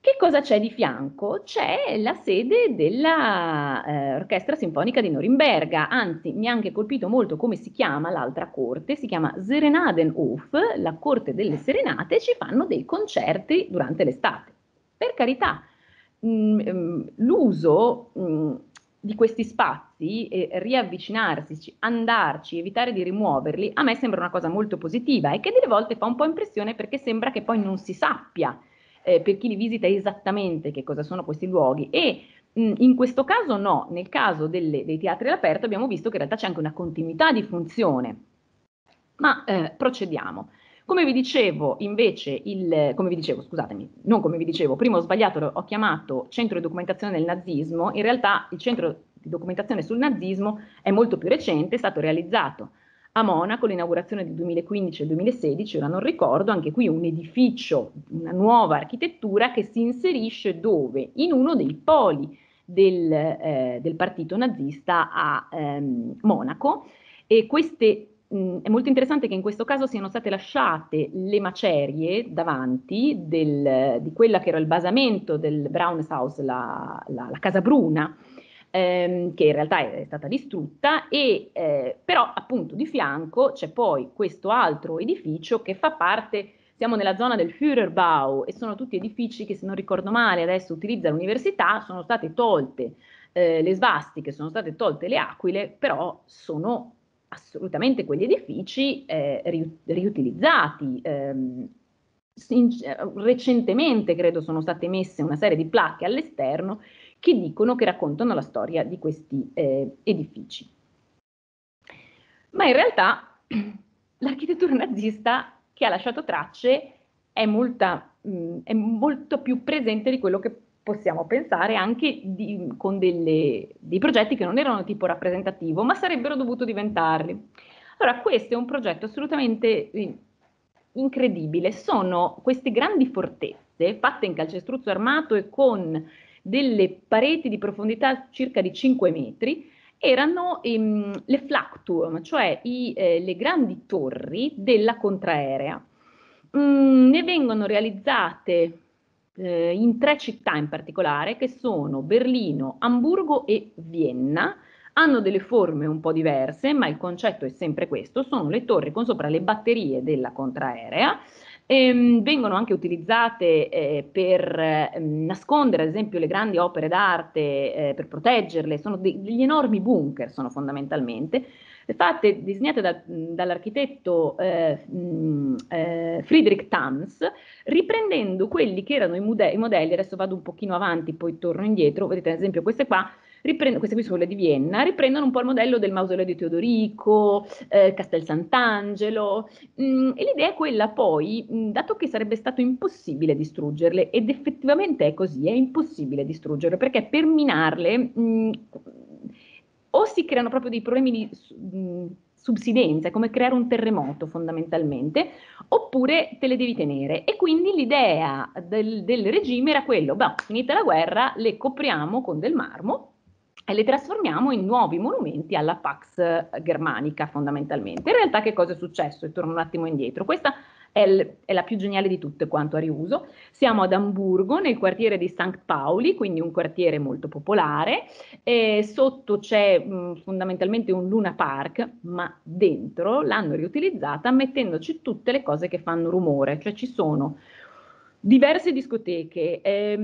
Che cosa c'è di fianco? C'è la sede dell'Orchestra eh, Sinfonica di Norimberga, anzi mi ha anche colpito molto come si chiama l'altra corte, si chiama Serenadenhof, la corte delle serenate, ci fanno dei concerti durante l'estate. Per carità, l'uso di questi spazi spazi e riavvicinarsi, andarci, evitare di rimuoverli, a me sembra una cosa molto positiva e che delle volte fa un po' impressione perché sembra che poi non si sappia eh, per chi li visita esattamente che cosa sono questi luoghi e mh, mm, in questo caso no, nel caso delle, dei teatri all'aperto abbiamo visto che in realtà c'è anche una continuità di funzione. Ma eh, procediamo. Come vi dicevo, invece, il, come vi dicevo, scusatemi, non come vi dicevo, prima ho sbagliato, ho chiamato centro di documentazione del nazismo, in realtà il centro di documentazione sul nazismo è molto più recente, è stato realizzato a Monaco l'inaugurazione del 2015 e 2016, ora non ricordo, anche qui un edificio, una nuova architettura che si inserisce dove? In uno dei poli del, eh, del partito nazista a ehm, Monaco e queste mh, mm, è molto interessante che in questo caso siano state lasciate le macerie davanti del, di quella che era il basamento del Braunhaus, la, la, la Casa Bruna, ehm, che in realtà è stata distrutta, e, eh, però appunto di fianco c'è poi questo altro edificio che fa parte, siamo nella zona del Führerbau e sono tutti edifici che se non ricordo male adesso utilizza l'università, sono state tolte eh, le svastiche, sono state tolte le aquile, però sono assolutamente quegli edifici eh, ri- riutilizzati. Ehm, recentemente credo sono state messe una serie di placche all'esterno che dicono, che raccontano la storia di questi eh, edifici. Ma in realtà l'architettura nazista che ha lasciato tracce è, molta, mh, mm, è molto più presente di quello che possiamo pensare anche di, con delle, dei progetti che non erano tipo rappresentativo, ma sarebbero dovuto diventarli. Allora, questo è un progetto assolutamente eh, incredibile. Sono queste grandi fortezze fatte in calcestruzzo armato e con delle pareti di profondità circa di 5 metri erano ehm, le flactuum, cioè i, eh, le grandi torri della contraerea. Mm, ne vengono realizzate eh, in tre città in particolare, che sono Berlino, Amburgo e Vienna. Hanno delle forme un po' diverse, ma il concetto è sempre questo: sono le torri con sopra le batterie della contraerea Ehm, vengono anche utilizzate eh, per eh, nascondere, ad esempio, le grandi opere d'arte, eh, per proteggerle, sono de- degli enormi bunker, sono fondamentalmente, fatte, disegnate da, dall'architetto mh, eh, mm, eh, Friedrich Tams, riprendendo quelli che erano i, mude- i, modelli, adesso vado un pochino avanti, poi torno indietro, vedete ad esempio queste qua, riprendo, queste qui sono quelle di Vienna, riprendono un po' il modello del mausoleo di Teodorico, eh, Castel Sant'Angelo, mh, mm, e l'idea è quella poi, mh, mm, dato che sarebbe stato impossibile distruggerle, ed effettivamente è così, è impossibile distruggerle, perché per minarle mh, mm, o si creano proprio dei problemi di... Mh, subsidenza, come creare un terremoto fondamentalmente, oppure te le devi tenere. E quindi l'idea del, del regime era quello, beh, finita la guerra, le copriamo con del marmo e le trasformiamo in nuovi monumenti alla Pax Germanica fondamentalmente. In realtà che cosa è successo? E torno un attimo indietro. Questa è, l- è la più geniale di tutte quanto a riuso. Siamo ad Amburgo, nel quartiere di St. Pauli, quindi un quartiere molto popolare. E sotto c'è mh, mm, fondamentalmente un Luna Park, ma dentro l'hanno riutilizzata mettendoci tutte le cose che fanno rumore, cioè ci sono diverse discoteche, ehm,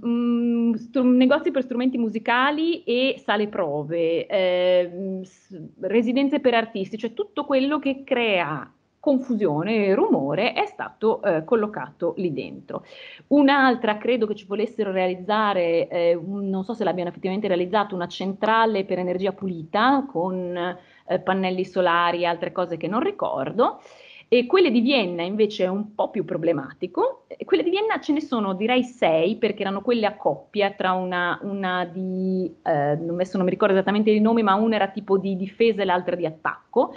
mh, mm, str- negozi per strumenti musicali e sale prove, ehm, s- residenze per artisti, cioè tutto quello che crea confusione e rumore è stato eh, collocato lì dentro. Un'altra, credo che ci volessero realizzare, eh, non so se l'abbiano effettivamente realizzato, una centrale per energia pulita con eh, pannelli solari e altre cose che non ricordo. E quelle di Vienna invece è un po' più problematico. Quelle di Vienna ce ne sono direi sei perché erano quelle a coppia tra una, una di, eh, adesso non mi ricordo esattamente i nomi, ma una era tipo di difesa e l'altra di attacco.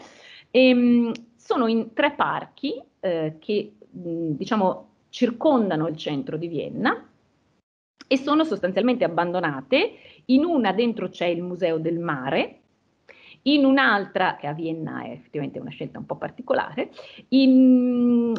E, ehm, sono in tre parchi eh, che mh, mm, diciamo circondano il centro di Vienna e sono sostanzialmente abbandonate. In una dentro c'è il museo del mare in un'altra, che a Vienna è effettivamente una scelta un po' particolare, in,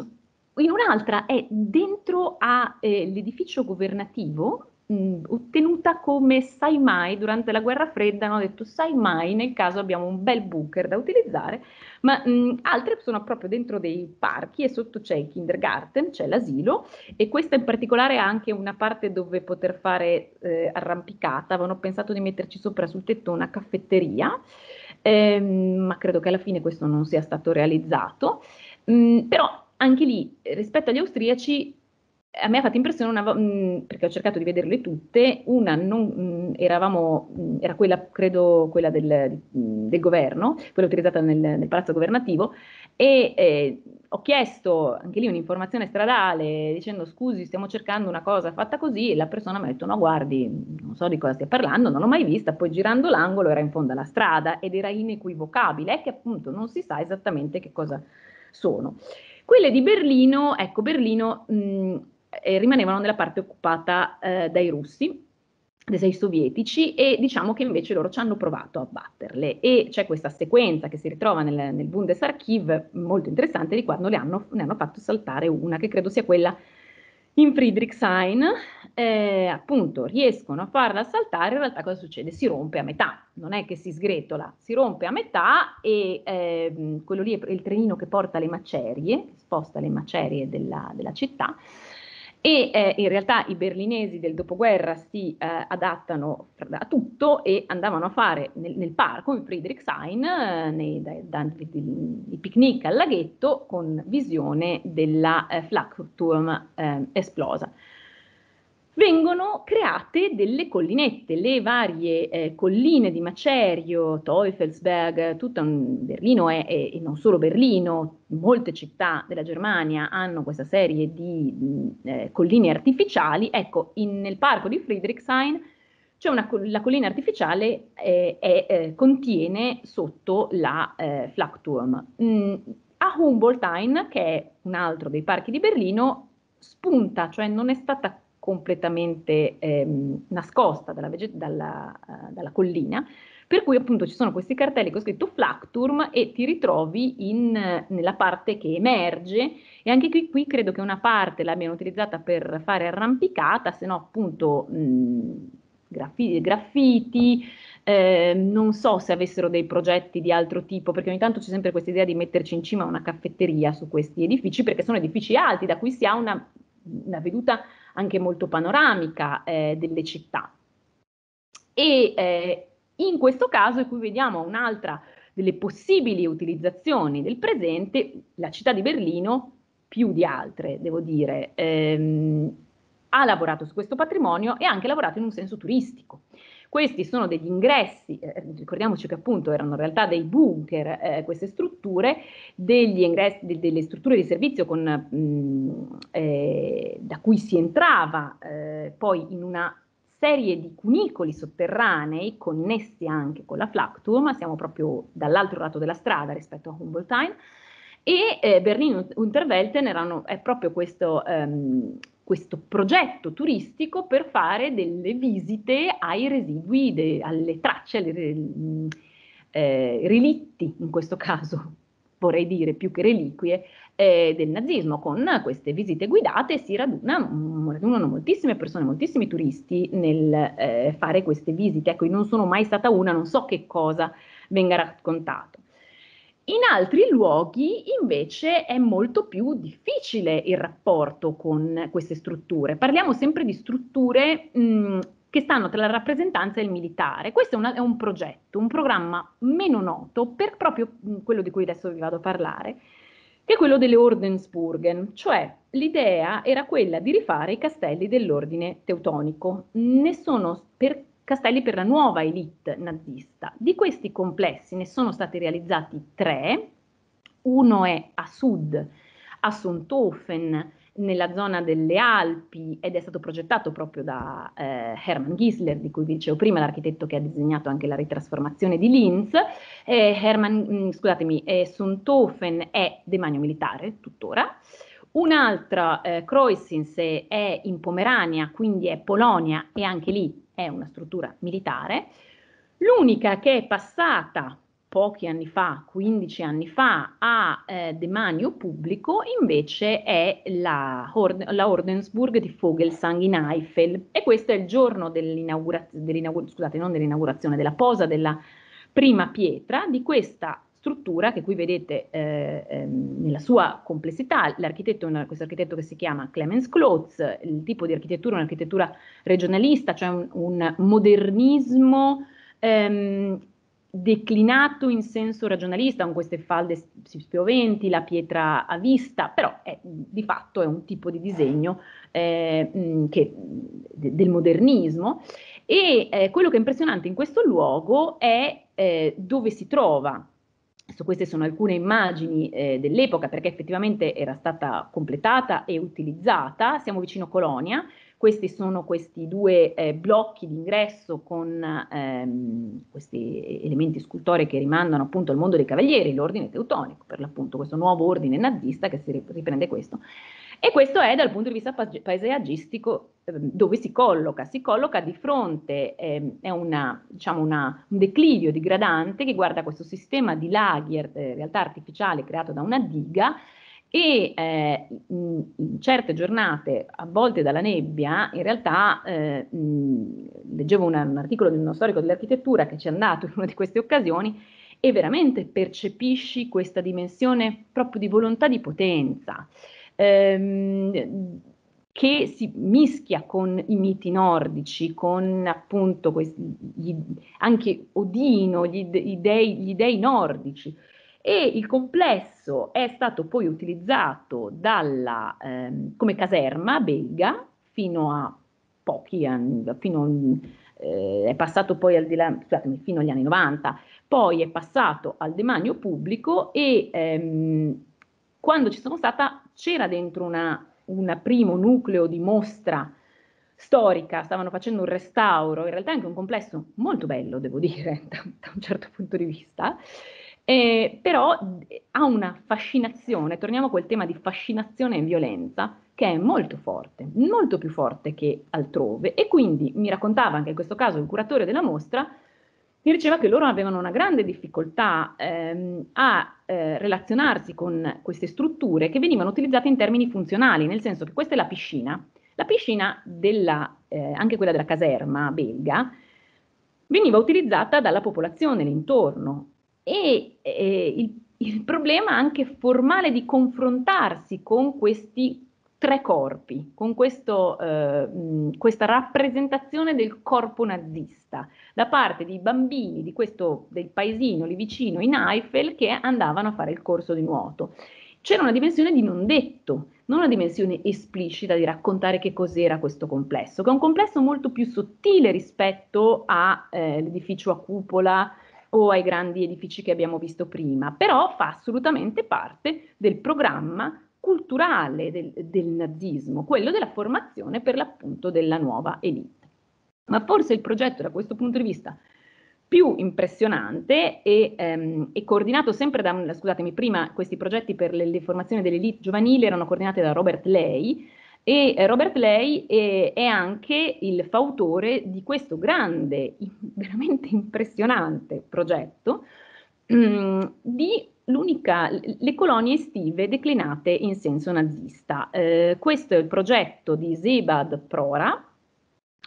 in un'altra è dentro all'edificio eh, governativo mh, ottenuta come sai mai durante la guerra fredda hanno detto sai mai nel caso abbiamo un bel bunker da utilizzare ma mh, altre sono proprio dentro dei parchi e sotto c'è il kindergarten c'è l'asilo e questa in particolare ha anche una parte dove poter fare eh, arrampicata avevano pensato di metterci sopra sul tetto una caffetteria ehm, ma credo che alla fine questo non sia stato realizzato. Mm, però anche lì, rispetto agli austriaci, a me ha fatto impressione, una, mh, mm, perché ho cercato di vederle tutte, una non, mh, mm, eravamo, mh, mm, era quella, credo, quella del, del governo, quella utilizzata nel, nel palazzo governativo, e eh, ho chiesto anche lì un'informazione stradale dicendo scusi stiamo cercando una cosa fatta così e la persona mi ha detto no guardi non so di cosa stia parlando non l'ho mai vista poi girando l'angolo era in fondo alla strada ed era inequivocabile è che appunto non si sa esattamente che cosa sono quelle di Berlino ecco Berlino mh, eh, rimanevano nella parte occupata eh, dai russi dei sovietici e diciamo che invece loro ci hanno provato a batterle e c'è questa sequenza che si ritrova nel, nel Bundesarchiv molto interessante di quando hanno, ne hanno fatto saltare una che credo sia quella in Friedrichshain eh, appunto riescono a farla saltare in realtà cosa succede? Si rompe a metà non è che si sgretola, si rompe a metà e eh, quello lì è il trenino che porta le macerie sposta le macerie della, della città e eh, in realtà i berlinesi del dopoguerra si eh, adattano a tutto e andavano a fare nel, nel parco, in Friedrichshain, eh, nei, da, da, di, picnic al laghetto con visione della eh, Flakturm eh, esplosa vengono create delle collinette, le varie eh, colline di Macerio, Teufelsberg, tutto un, Berlino è, e non solo Berlino, molte città della Germania hanno questa serie di mm, eh, colline artificiali. Ecco, in, nel parco di Friedrichshain c'è una, la collina artificiale eh, è, eh, contiene sotto la eh, Flakturm. Mm, a Humboldthain, che è un altro dei parchi di Berlino, spunta, cioè non è stata completamente ehm, nascosta dalla, veget- dalla, uh, dalla, collina, per cui appunto ci sono questi cartelli con scritto Flacturm e ti ritrovi in, nella parte che emerge e anche qui, qui, credo che una parte l'abbiano utilizzata per fare arrampicata, se no appunto mh, graffi- graffiti, eh, non so se avessero dei progetti di altro tipo, perché ogni tanto c'è sempre questa idea di metterci in cima una caffetteria su questi edifici, perché sono edifici alti, da cui si ha una, una veduta anche molto panoramica eh, delle città. E eh, in questo caso, qui vediamo un'altra delle possibili utilizzazioni del presente, la città di Berlino, più di altre, devo dire, ehm, ha lavorato su questo patrimonio e ha anche lavorato in un senso turistico. Questi sono degli ingressi, eh, ricordiamoci che appunto erano in realtà dei bunker eh, queste strutture, ingressi, de, delle strutture di servizio con, mh, mm, eh, da cui si entrava eh, poi in una serie di cunicoli sotterranei connessi anche con la Flakturm, siamo proprio dall'altro lato della strada rispetto a Humboldtheim, e eh, Berlino Unterwelten erano, è proprio questo, um, questo progetto turistico per fare delle visite ai residui, de, alle tracce, ai mm, eh, relitti, in questo caso vorrei dire più che reliquie, eh, del nazismo. Con queste visite guidate si raduna, radunano moltissime persone, moltissimi turisti nel eh, fare queste visite. Ecco, io non sono mai stata una, non so che cosa venga raccontato. In altri luoghi invece è molto più difficile il rapporto con queste strutture. Parliamo sempre di strutture mh, mm, che stanno tra la rappresentanza e il militare. Questo è, una, è un progetto, un programma meno noto per proprio mm, quello di cui adesso vi vado a parlare, che è quello delle Ordensburgen, cioè l'idea era quella di rifare i castelli dell'ordine teutonico. Ne sono per castelli per la nuova elite nazista. Di questi complessi ne sono stati realizzati tre, uno è a sud, a Sonthofen, nella zona delle Alpi ed è stato progettato proprio da eh, Hermann Gisler, di cui vi dicevo prima, l'architetto che ha disegnato anche la ritrasformazione di Linz. Eh, Hermann, mm, scusatemi, eh, Sonthofen è demanio militare tuttora. Un'altra, eh, Kreuzins, è in Pomerania, quindi è Polonia e anche lì è una struttura militare, l'unica che è passata pochi anni fa, 15 anni fa, a eh, demanio pubblico invece è la, la Ordensburg di Vogelsang in Eifel e questo è il giorno dell'inaugurazione, dell'inaugura, scusate, non dell'inaugurazione, della posa della prima pietra di questa struttura che qui vedete eh, ehm, nella sua complessità, l'architetto è questo architetto che si chiama Clemens Klotz, il tipo di architettura è un'architettura regionalista, cioè un, un modernismo ehm, declinato in senso regionalista, con queste falde spioventi, la pietra a vista, però è, di fatto è un tipo di disegno eh, che, del modernismo. E eh, quello che è impressionante in questo luogo è eh, dove si trova So, queste sono alcune immagini eh, dell'epoca perché effettivamente era stata completata e utilizzata. Siamo vicino a Colonia, questi sono questi due eh, blocchi d'ingresso con ehm, questi elementi scultori che rimandano appunto al mondo dei cavalieri, l'ordine teutonico, per l'appunto questo nuovo ordine nazista che si riprende questo. E questo è dal punto di vista paesaggistico ehm, dove si colloca? Si colloca di fronte, eh, è una, diciamo una, un declivio digradante che guarda questo sistema di laghi, in er-, eh, realtà artificiale creato da una diga, e eh, in certe giornate avvolte dalla nebbia, in realtà eh, mh, leggevo una, un articolo di uno storico dell'architettura che ci è andato in una di queste occasioni e veramente percepisci questa dimensione proprio di volontà di potenza ehm, che si mischia con i miti nordici, con appunto questi, gli, anche Odino, gli, gli, dei, gli dei nordici. E il complesso è stato poi utilizzato dalla, ehm, come caserma belga fino a pochi anni, fino, eh, è passato poi al di là, scusatemi, fino agli anni 90, poi è passato al demanio pubblico e ehm, quando ci sono stata c'era dentro un primo nucleo di mostra storica, stavano facendo un restauro, in realtà anche un complesso molto bello, devo dire, da, da un certo punto di vista, eh, però ha una fascinazione, torniamo a quel tema di fascinazione e violenza, che è molto forte, molto più forte che altrove, e quindi mi raccontava anche in questo caso il curatore della mostra, mi diceva che loro avevano una grande difficoltà ehm, a eh, relazionarsi con queste strutture che venivano utilizzate in termini funzionali, nel senso che questa è la piscina. La piscina, della, eh, anche quella della caserma belga, veniva utilizzata dalla popolazione l'intorno e eh, il, il problema anche formale di confrontarsi con questi tre corpi, con questo, eh, questa rappresentazione del corpo nazista da parte di bambini di questo, del paesino lì vicino in Eiffel che andavano a fare il corso di nuoto. C'era una dimensione di non detto, non una dimensione esplicita di raccontare che cos'era questo complesso, che è un complesso molto più sottile rispetto all'edificio eh, a cupola o ai grandi edifici che abbiamo visto prima, però fa assolutamente parte del programma culturale del, del nazismo, quello della formazione per l'appunto della nuova elite. Ma forse il progetto da questo punto di vista più impressionante e, ehm, e coordinato sempre da, scusatemi, prima questi progetti per le, le formazioni dell'elite giovanile erano coordinati da Robert Ley, e eh, Robert Ley è, eh, è, anche il fautore di questo grande, veramente impressionante progetto ehm, di le colonie estive declinate in senso nazista. Eh, questo è il progetto di Sebad Prora,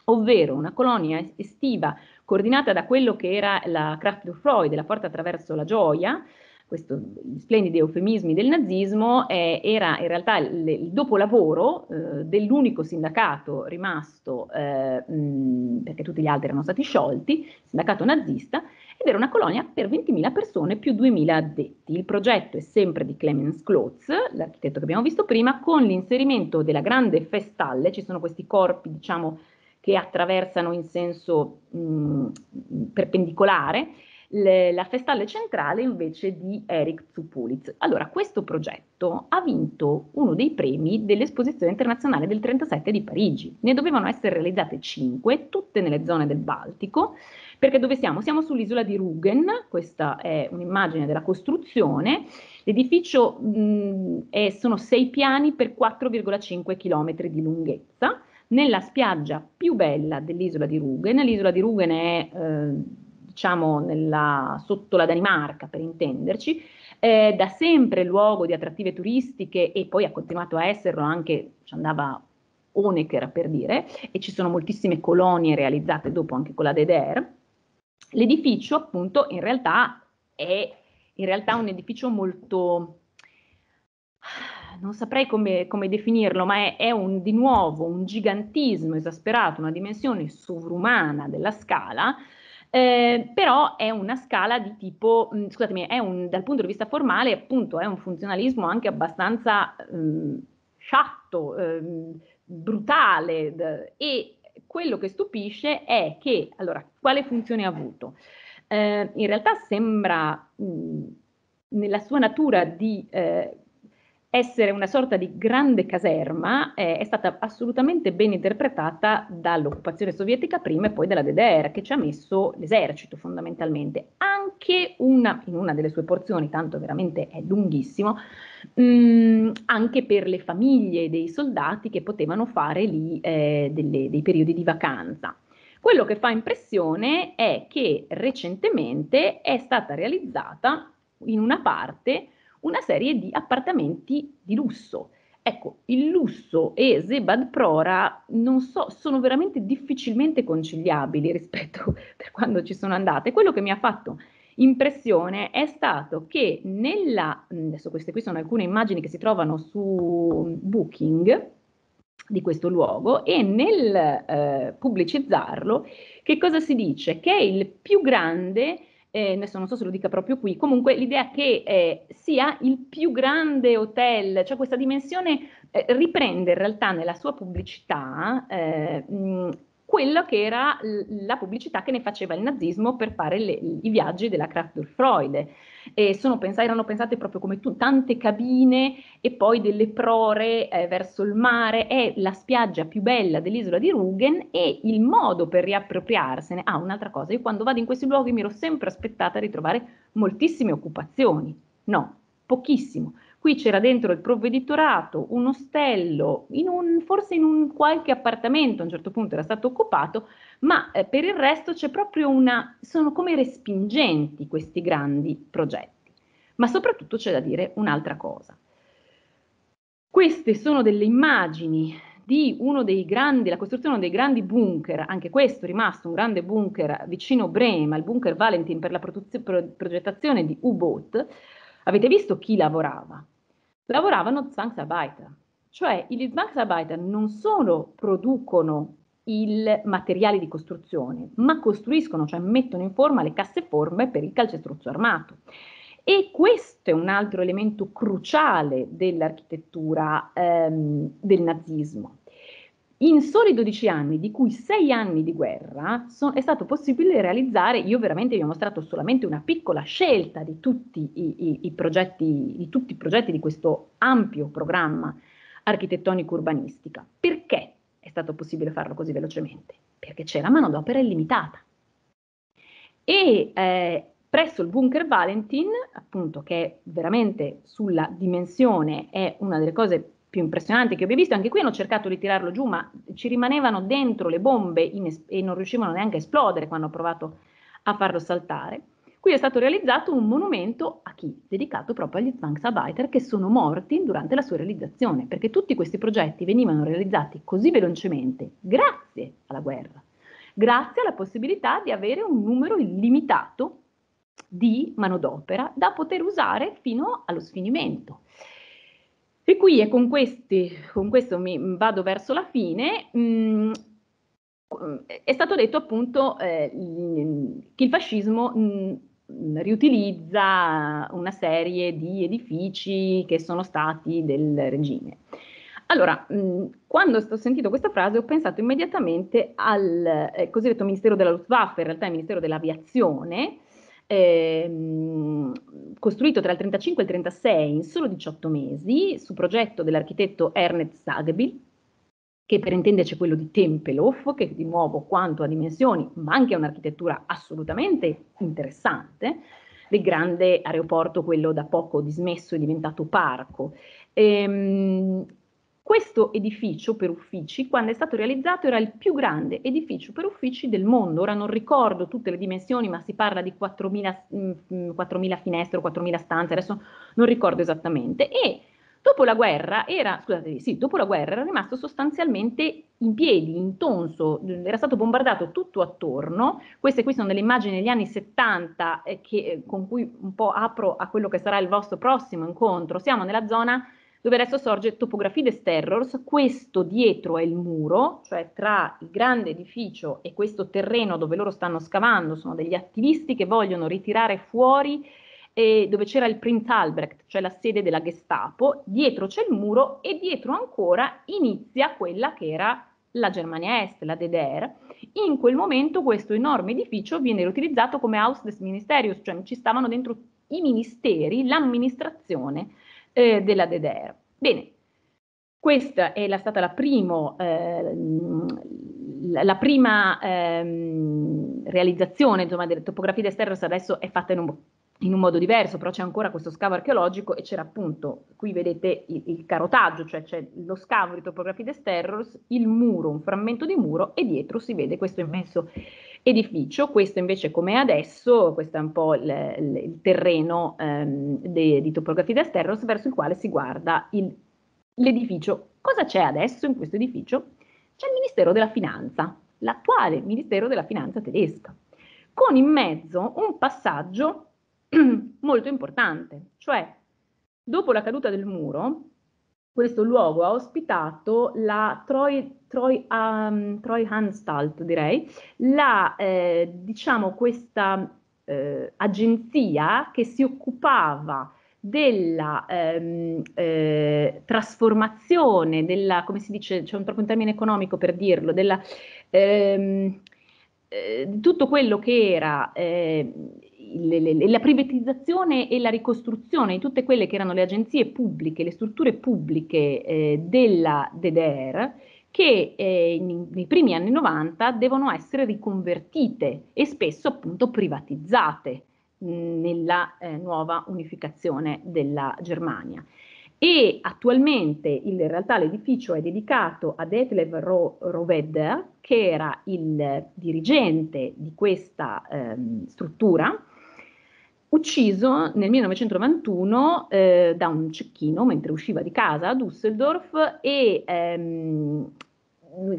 ovvero una colonia estiva coordinata da quello che era la Kraft durch Freude, la porta attraverso la gioia, questo, gli splendidi eufemismi del nazismo, eh, era in realtà il, il dopolavoro eh, dell'unico sindacato rimasto, eh, mh, perché tutti gli altri erano stati sciolti, sindacato nazista, ed era una colonia per 20.000 persone più 2.000 addetti. Il progetto è sempre di Clemens Klotz, l'architetto che abbiamo visto prima, con l'inserimento della grande festalle, ci sono questi corpi, diciamo, che attraversano in senso mh, perpendicolare le, la festale centrale invece di Eric Zupulitz. Allora, questo progetto ha vinto uno dei premi dell'Esposizione internazionale del 37 di Parigi. Ne dovevano essere realizzate cinque, tutte nelle zone del Baltico, perché dove siamo? Siamo sull'isola di Rügen, questa è un'immagine della costruzione, l'edificio mh, è, sono 6 piani per 4,5 km di lunghezza nella spiaggia più bella dell'isola di Rügen. L'isola di Rügen è, eh, diciamo, nella, sotto la Danimarca, per intenderci, eh, da sempre luogo di attrattive turistiche e poi ha continuato a esserlo anche, ci andava Onecker per dire, e ci sono moltissime colonie realizzate dopo anche con la Deder. L'edificio appunto in realtà è in realtà un edificio molto non saprei come, come definirlo, ma è, è un, di nuovo un gigantismo esasperato, una dimensione sovrumana della scala, eh, però è una scala di tipo, mh, mm, scusatemi, un, dal punto di vista formale appunto è un funzionalismo anche abbastanza mh, mm, sciatto, mh, ehm, brutale d- e quello che stupisce è che, allora, quale funzione ha avuto? Eh, in realtà sembra mm, nella sua natura di eh, essere una sorta di grande caserma eh, è stata assolutamente ben interpretata dall'occupazione sovietica prima e poi dalla DDR che ci ha messo l'esercito fondamentalmente, anche una, in una delle sue porzioni, tanto veramente è lunghissimo, mh, mm, anche per le famiglie dei soldati che potevano fare lì eh, delle, dei periodi di vacanza. Quello che fa impressione è che recentemente è stata realizzata in una parte una serie di appartamenti di lusso. Ecco, il lusso e Zebad Prora non so, sono veramente difficilmente conciliabili rispetto per quando ci sono andate. Quello che mi ha fatto impressione è stato che nella mm, adesso queste qui sono alcune immagini che si trovano su Booking di questo luogo e nel eh, pubblicizzarlo che cosa si dice? Che è il più grande eh, adesso non so se lo dica proprio qui, comunque l'idea che eh, sia il più grande hotel, cioè questa dimensione eh, riprende in realtà nella sua pubblicità eh, mh, quella che era la pubblicità che ne faceva il nazismo per fare le, i viaggi della Kraft Freude eh, pens- erano pensate proprio come tu, tante cabine e poi delle prore eh, verso il mare, è la spiaggia più bella dell'isola di Rügen e il modo per riappropriarsene. Ah, un'altra cosa, io quando vado in questi luoghi mi ero sempre aspettata di trovare moltissime occupazioni, no, pochissimo. Qui c'era dentro il provveditorato, un ostello, in un, forse in un qualche appartamento a un certo punto era stato occupato, ma eh, per il resto c'è proprio una, sono come respingenti questi grandi progetti. Ma soprattutto c'è da dire un'altra cosa. Queste sono delle immagini di uno dei grandi, la costruzione dei grandi bunker, anche questo è rimasto un grande bunker vicino Brema, il bunker Valentin per la progettazione di U-Boat, Avete visto chi lavorava? lavoravano Zwangsarbeiter, cioè gli Zwangsarbeiter non solo producono il materiale di costruzione, ma costruiscono, cioè mettono in forma le casseforme per il calcestruzzo armato. E questo è un altro elemento cruciale dell'architettura ehm, del nazismo, in soli 12 anni, di cui 6 anni di guerra, so, è stato possibile realizzare, io veramente vi ho mostrato solamente una piccola scelta di tutti i, i, i, progetti, di tutti i progetti di questo ampio programma architettonico-urbanistica. Perché è stato possibile farlo così velocemente? Perché c'è la manodopera illimitata. E eh, presso il bunker Valentin, appunto, che veramente sulla dimensione è una delle cose più più impressionanti che abbia visto, anche qui hanno cercato di tirarlo giù, ma ci rimanevano dentro le bombe in, e non riuscivano neanche a esplodere quando hanno provato a farlo saltare. Qui è stato realizzato un monumento a chi? Dedicato proprio agli Zwangsarbeiter che sono morti durante la sua realizzazione, perché tutti questi progetti venivano realizzati così velocemente grazie alla guerra, grazie alla possibilità di avere un numero illimitato di manodopera da poter usare fino allo sfinimento. E qui e con, questi, con questo mi vado verso la fine, mh, mm, è stato detto appunto eh, che il fascismo mh, mm, riutilizza una serie di edifici che sono stati del regime. Allora, mm, quando ho sentito questa frase ho pensato immediatamente al eh, cosiddetto Ministero della Luftwaffe, in realtà il Ministero dell'Aviazione, Ehm, costruito tra il 35 e il 36 in solo 18 mesi su progetto dell'architetto Ernest Sagbil, che per intenderci è quello di Tempelhof, che di nuovo quanto a dimensioni, ma anche a un'architettura assolutamente interessante, del grande aeroporto, quello da poco dismesso e diventato parco. Ehm, questo edificio per uffici, quando è stato realizzato, era il più grande edificio per uffici del mondo. Ora non ricordo tutte le dimensioni, ma si parla di 4.000, mm, mm, finestre o 4.000 stanze, adesso non ricordo esattamente. E dopo la guerra era, scusate, sì, dopo la guerra era rimasto sostanzialmente in piedi, in tonso, mm, era stato bombardato tutto attorno. Queste qui sono delle immagini degli anni 70 eh, che, eh, con cui un po' apro a quello che sarà il vostro prossimo incontro. Siamo nella zona dove adesso sorge Topografie des Terrors, questo dietro è il muro, cioè tra il grande edificio e questo terreno dove loro stanno scavando, sono degli attivisti che vogliono ritirare fuori eh, dove c'era il Prinz Albrecht, cioè la sede della Gestapo, dietro c'è il muro e dietro ancora inizia quella che era la Germania Est, la DDR. In quel momento questo enorme edificio viene utilizzato come Haus des Ministerius, cioè ci stavano dentro i ministeri, l'amministrazione eh, della DDR. Bene, questa è la, stata la, primo, eh, la prima ehm, realizzazione insomma, delle topografie d'esterno, adesso è fatta in un in un modo diverso, però c'è ancora questo scavo archeologico e c'era appunto, qui vedete il, il carotaggio, cioè c'è lo scavo di topografia d'esterros, il muro, un frammento di muro e dietro si vede questo immenso edificio, questo invece come adesso, questo è un po' il, il terreno ehm, de, di topografia d'esterros verso il quale si guarda il, l'edificio. Cosa c'è adesso in questo edificio? C'è il Ministero della Finanza, l'attuale Ministero della Finanza tedesca, con in mezzo un passaggio molto importante, cioè dopo la caduta del muro questo luogo ha ospitato la Troy, Troy, um, Troy Hanstalt, direi, la, eh, diciamo questa eh, agenzia che si occupava della ehm, eh, trasformazione, della, come si dice, c'è un, proprio un termine economico per dirlo, della, ehm, eh, tutto quello che era eh, le, le, la privatizzazione e la ricostruzione di tutte quelle che erano le agenzie pubbliche, le strutture pubbliche eh, della DDR che eh, nei primi anni 90 devono essere riconvertite e spesso appunto privatizzate mh, nella eh, nuova unificazione della Germania. E attualmente in realtà l'edificio è dedicato ad Etlev Ro- Roveder, che era il dirigente di questa ehm, struttura, ucciso nel 1991 eh, da un cecchino mentre usciva di casa a Düsseldorf e ehm,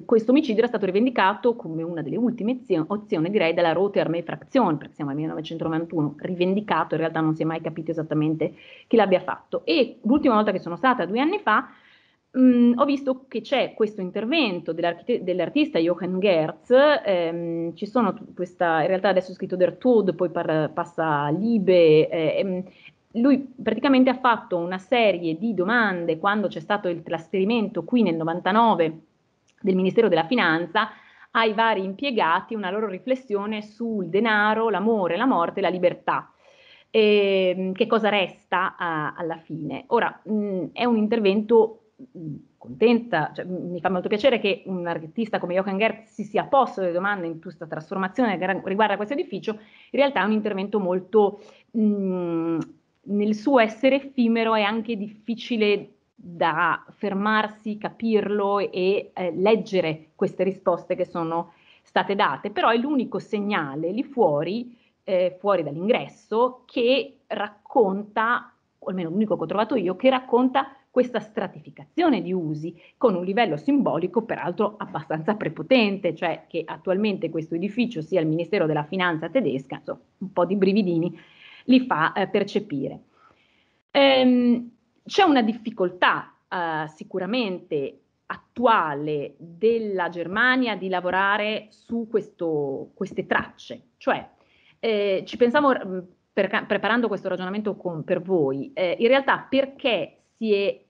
questo omicidio era stato rivendicato come una delle ultime opzioni, direi, della Rote Armee Frazione, perché siamo al 1991, rivendicato, in realtà non si è mai capito esattamente chi l'abbia fatto. E l'ultima volta che sono stata, due anni fa, mh, ho visto che c'è questo intervento dell'artista Jochen Gertz, ehm, ci sono questa, in realtà adesso è scritto Der Tod, poi par, passa Libe, eh, ehm, lui praticamente ha fatto una serie di domande quando c'è stato il trasferimento qui nel 99 del Ministero della Finanza ai vari impiegati una loro riflessione sul denaro, l'amore, la morte la libertà. E, ehm, che cosa resta a, alla fine? Ora, mh, è un intervento contenta, cioè, mi fa molto piacere che un artista come Jochen Gertz si sia posto le domande in questa trasformazione riguardo a questo edificio, in realtà è un intervento molto, mh, mm, nel suo essere effimero è anche difficile da fermarsi, capirlo e eh, leggere queste risposte che sono state date, però è l'unico segnale lì fuori, eh, fuori dall'ingresso, che racconta, o almeno l'unico che ho trovato io, che racconta questa stratificazione di usi con un livello simbolico peraltro abbastanza prepotente, cioè che attualmente questo edificio sia il Ministero della Finanza tedesca, insomma, un po' di brividini li fa eh, percepire. Ehm, c'è una difficoltà eh, sicuramente attuale della Germania di lavorare su questo, queste tracce, cioè eh, ci pensavo mm, per, preparando questo ragionamento con, per voi, eh, in realtà perché si è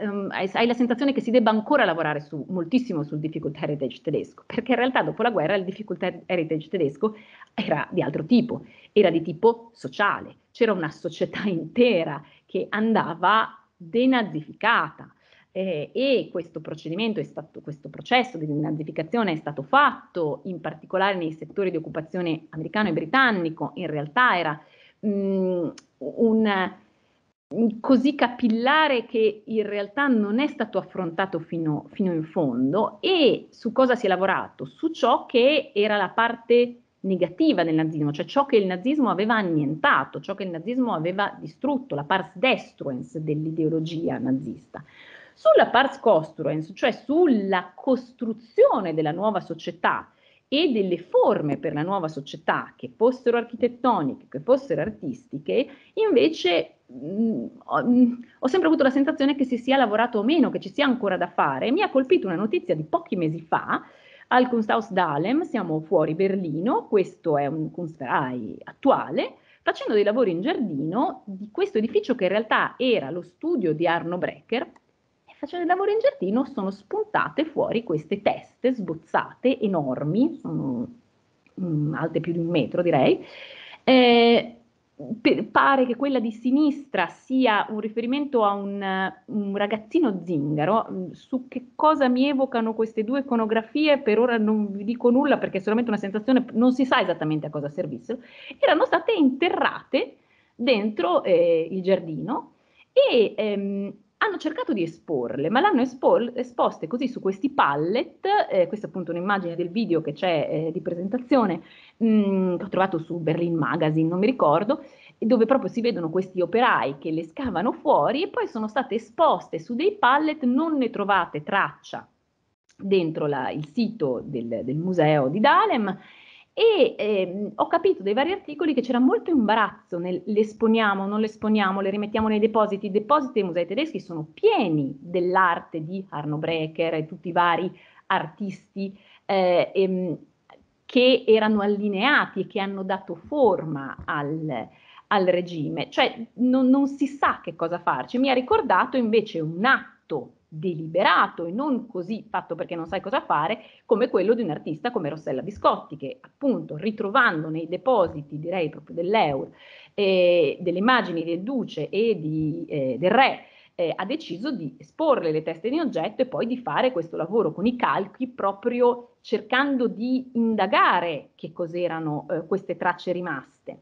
Ehm, hai la sensazione che si debba ancora lavorare su, moltissimo sul difficult heritage tedesco, perché in realtà dopo la guerra il difficult heritage tedesco era di altro tipo, era di tipo sociale, c'era una società intera che andava denazificata. Eh, e questo procedimento è stato, questo processo di denazificazione è stato fatto in particolare nei settori di occupazione americano e britannico, in realtà era mh, mm, un, così capillare che in realtà non è stato affrontato fino, fino, in fondo e su cosa si è lavorato? Su ciò che era la parte negativa del nazismo, cioè ciò che il nazismo aveva annientato, ciò che il nazismo aveva distrutto, la pars destruens dell'ideologia nazista. Sulla pars costruens, cioè sulla costruzione della nuova società, e delle forme per la nuova società, che fossero architettoniche, che fossero artistiche, invece mh, mm, ho, mh, mm, ho, sempre avuto la sensazione che si sia lavorato o meno, che ci sia ancora da fare. Mi ha colpito una notizia di pochi mesi fa al Kunsthaus Dahlem, siamo fuori Berlino, questo è un Kunstverein attuale, facendo dei lavori in giardino di questo edificio che in realtà era lo studio di Arno Brecker, facendo il lavoro in giardino sono spuntate fuori queste teste sbozzate, enormi, sono, mh, mm, alte più di un metro direi. Eh, per, pare che quella di sinistra sia un riferimento a un, un, ragazzino zingaro. Su che cosa mi evocano queste due iconografie? Per ora non vi dico nulla perché è solamente una sensazione, non si sa esattamente a cosa servissero. Erano state interrate dentro eh, il giardino e ehm, hanno cercato di esporle, ma l'hanno espor- esposte così su questi pallet, eh, questa è appunto un'immagine del video che c'è eh, di presentazione, mh, mm, che ho trovato su Berlin Magazine, non mi ricordo, dove proprio si vedono questi operai che le scavano fuori e poi sono state esposte su dei pallet, non ne trovate traccia dentro la, il sito del, del, museo di Dahlem, e ehm, ho capito dai vari articoli che c'era molto imbarazzo nel le esponiamo, non le esponiamo, le rimettiamo nei depositi. I depositi dei musei tedeschi sono pieni dell'arte di Arno Brecher e tutti i vari artisti eh, ehm, che erano allineati e che hanno dato forma al, al regime. Cioè non, non si sa che cosa farci. Mi ha ricordato invece un atto deliberato e non così fatto perché non sai cosa fare, come quello di un artista come Rossella Biscotti, che appunto ritrovando nei depositi, direi proprio dell'Eur, eh, delle immagini del duce e di, eh, del re, eh, ha deciso di esporre le teste di oggetto e poi di fare questo lavoro con i calchi proprio cercando di indagare che cos'erano eh, queste tracce rimaste.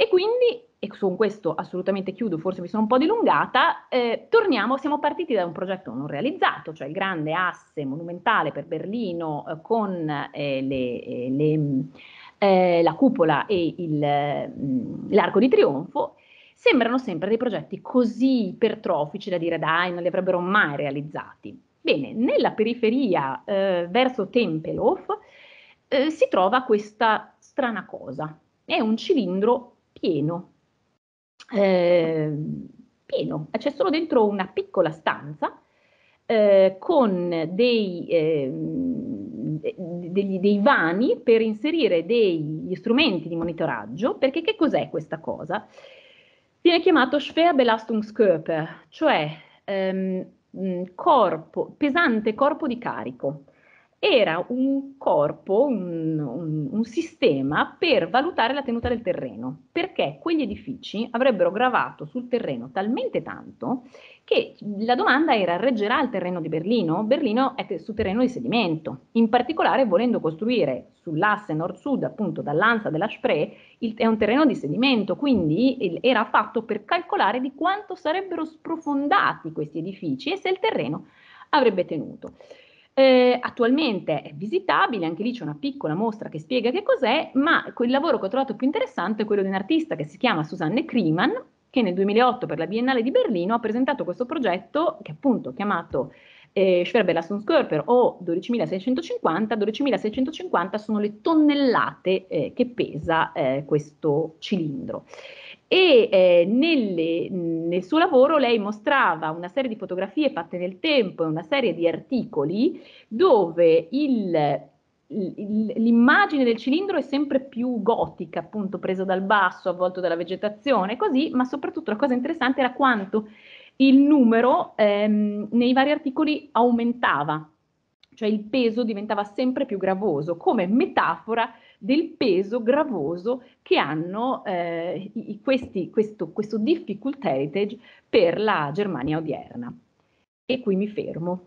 E quindi, e con questo assolutamente chiudo, forse mi sono un po' dilungata, eh, torniamo, siamo partiti da un progetto non realizzato, cioè il grande asse monumentale per Berlino eh, con eh, le, eh, le, eh, la cupola e il, mh, mm, l'arco di trionfo, sembrano sempre dei progetti così ipertrofici da dire dai, non li avrebbero mai realizzati. Bene, nella periferia eh, verso Tempelhof eh, si trova questa strana cosa. È un cilindro pieno, eh, pieno, c'è solo dentro una piccola stanza eh, con dei, eh, degli, dei, vani per inserire degli strumenti di monitoraggio, perché che cos'è questa cosa? Viene chiamato Schwerbelastungskörper, cioè ehm, mm, corpo, pesante corpo di carico era un corpo, un, un, un, sistema per valutare la tenuta del terreno, perché quegli edifici avrebbero gravato sul terreno talmente tanto che la domanda era reggerà il terreno di Berlino? Berlino è su terreno di sedimento, in particolare volendo costruire sull'asse nord-sud, appunto dall'ansa della Spree, il, è un terreno di sedimento, quindi il, era fatto per calcolare di quanto sarebbero sprofondati questi edifici e se il terreno avrebbe tenuto. Eh, attualmente è visitabile, anche lì c'è una piccola mostra che spiega che cos'è, ma il lavoro che ho trovato più interessante è quello di un artista che si chiama Susanne Kriemann, che nel 2008 per la Biennale di Berlino ha presentato questo progetto che è appunto chiamato eh, Schwerbelassenskörper o 12.650. 12.650 sono le tonnellate eh, che pesa eh, questo cilindro e eh, nelle, nel suo lavoro lei mostrava una serie di fotografie fatte nel tempo e una serie di articoli dove il, il, l'immagine del cilindro è sempre più gotica, appunto presa dal basso, avvolto dalla vegetazione, così, ma soprattutto la cosa interessante era quanto il numero ehm, nei vari articoli aumentava, cioè il peso diventava sempre più gravoso, come metafora del peso gravoso che hanno eh, questi, questo, questo difficult heritage per la Germania odierna. E qui mi fermo.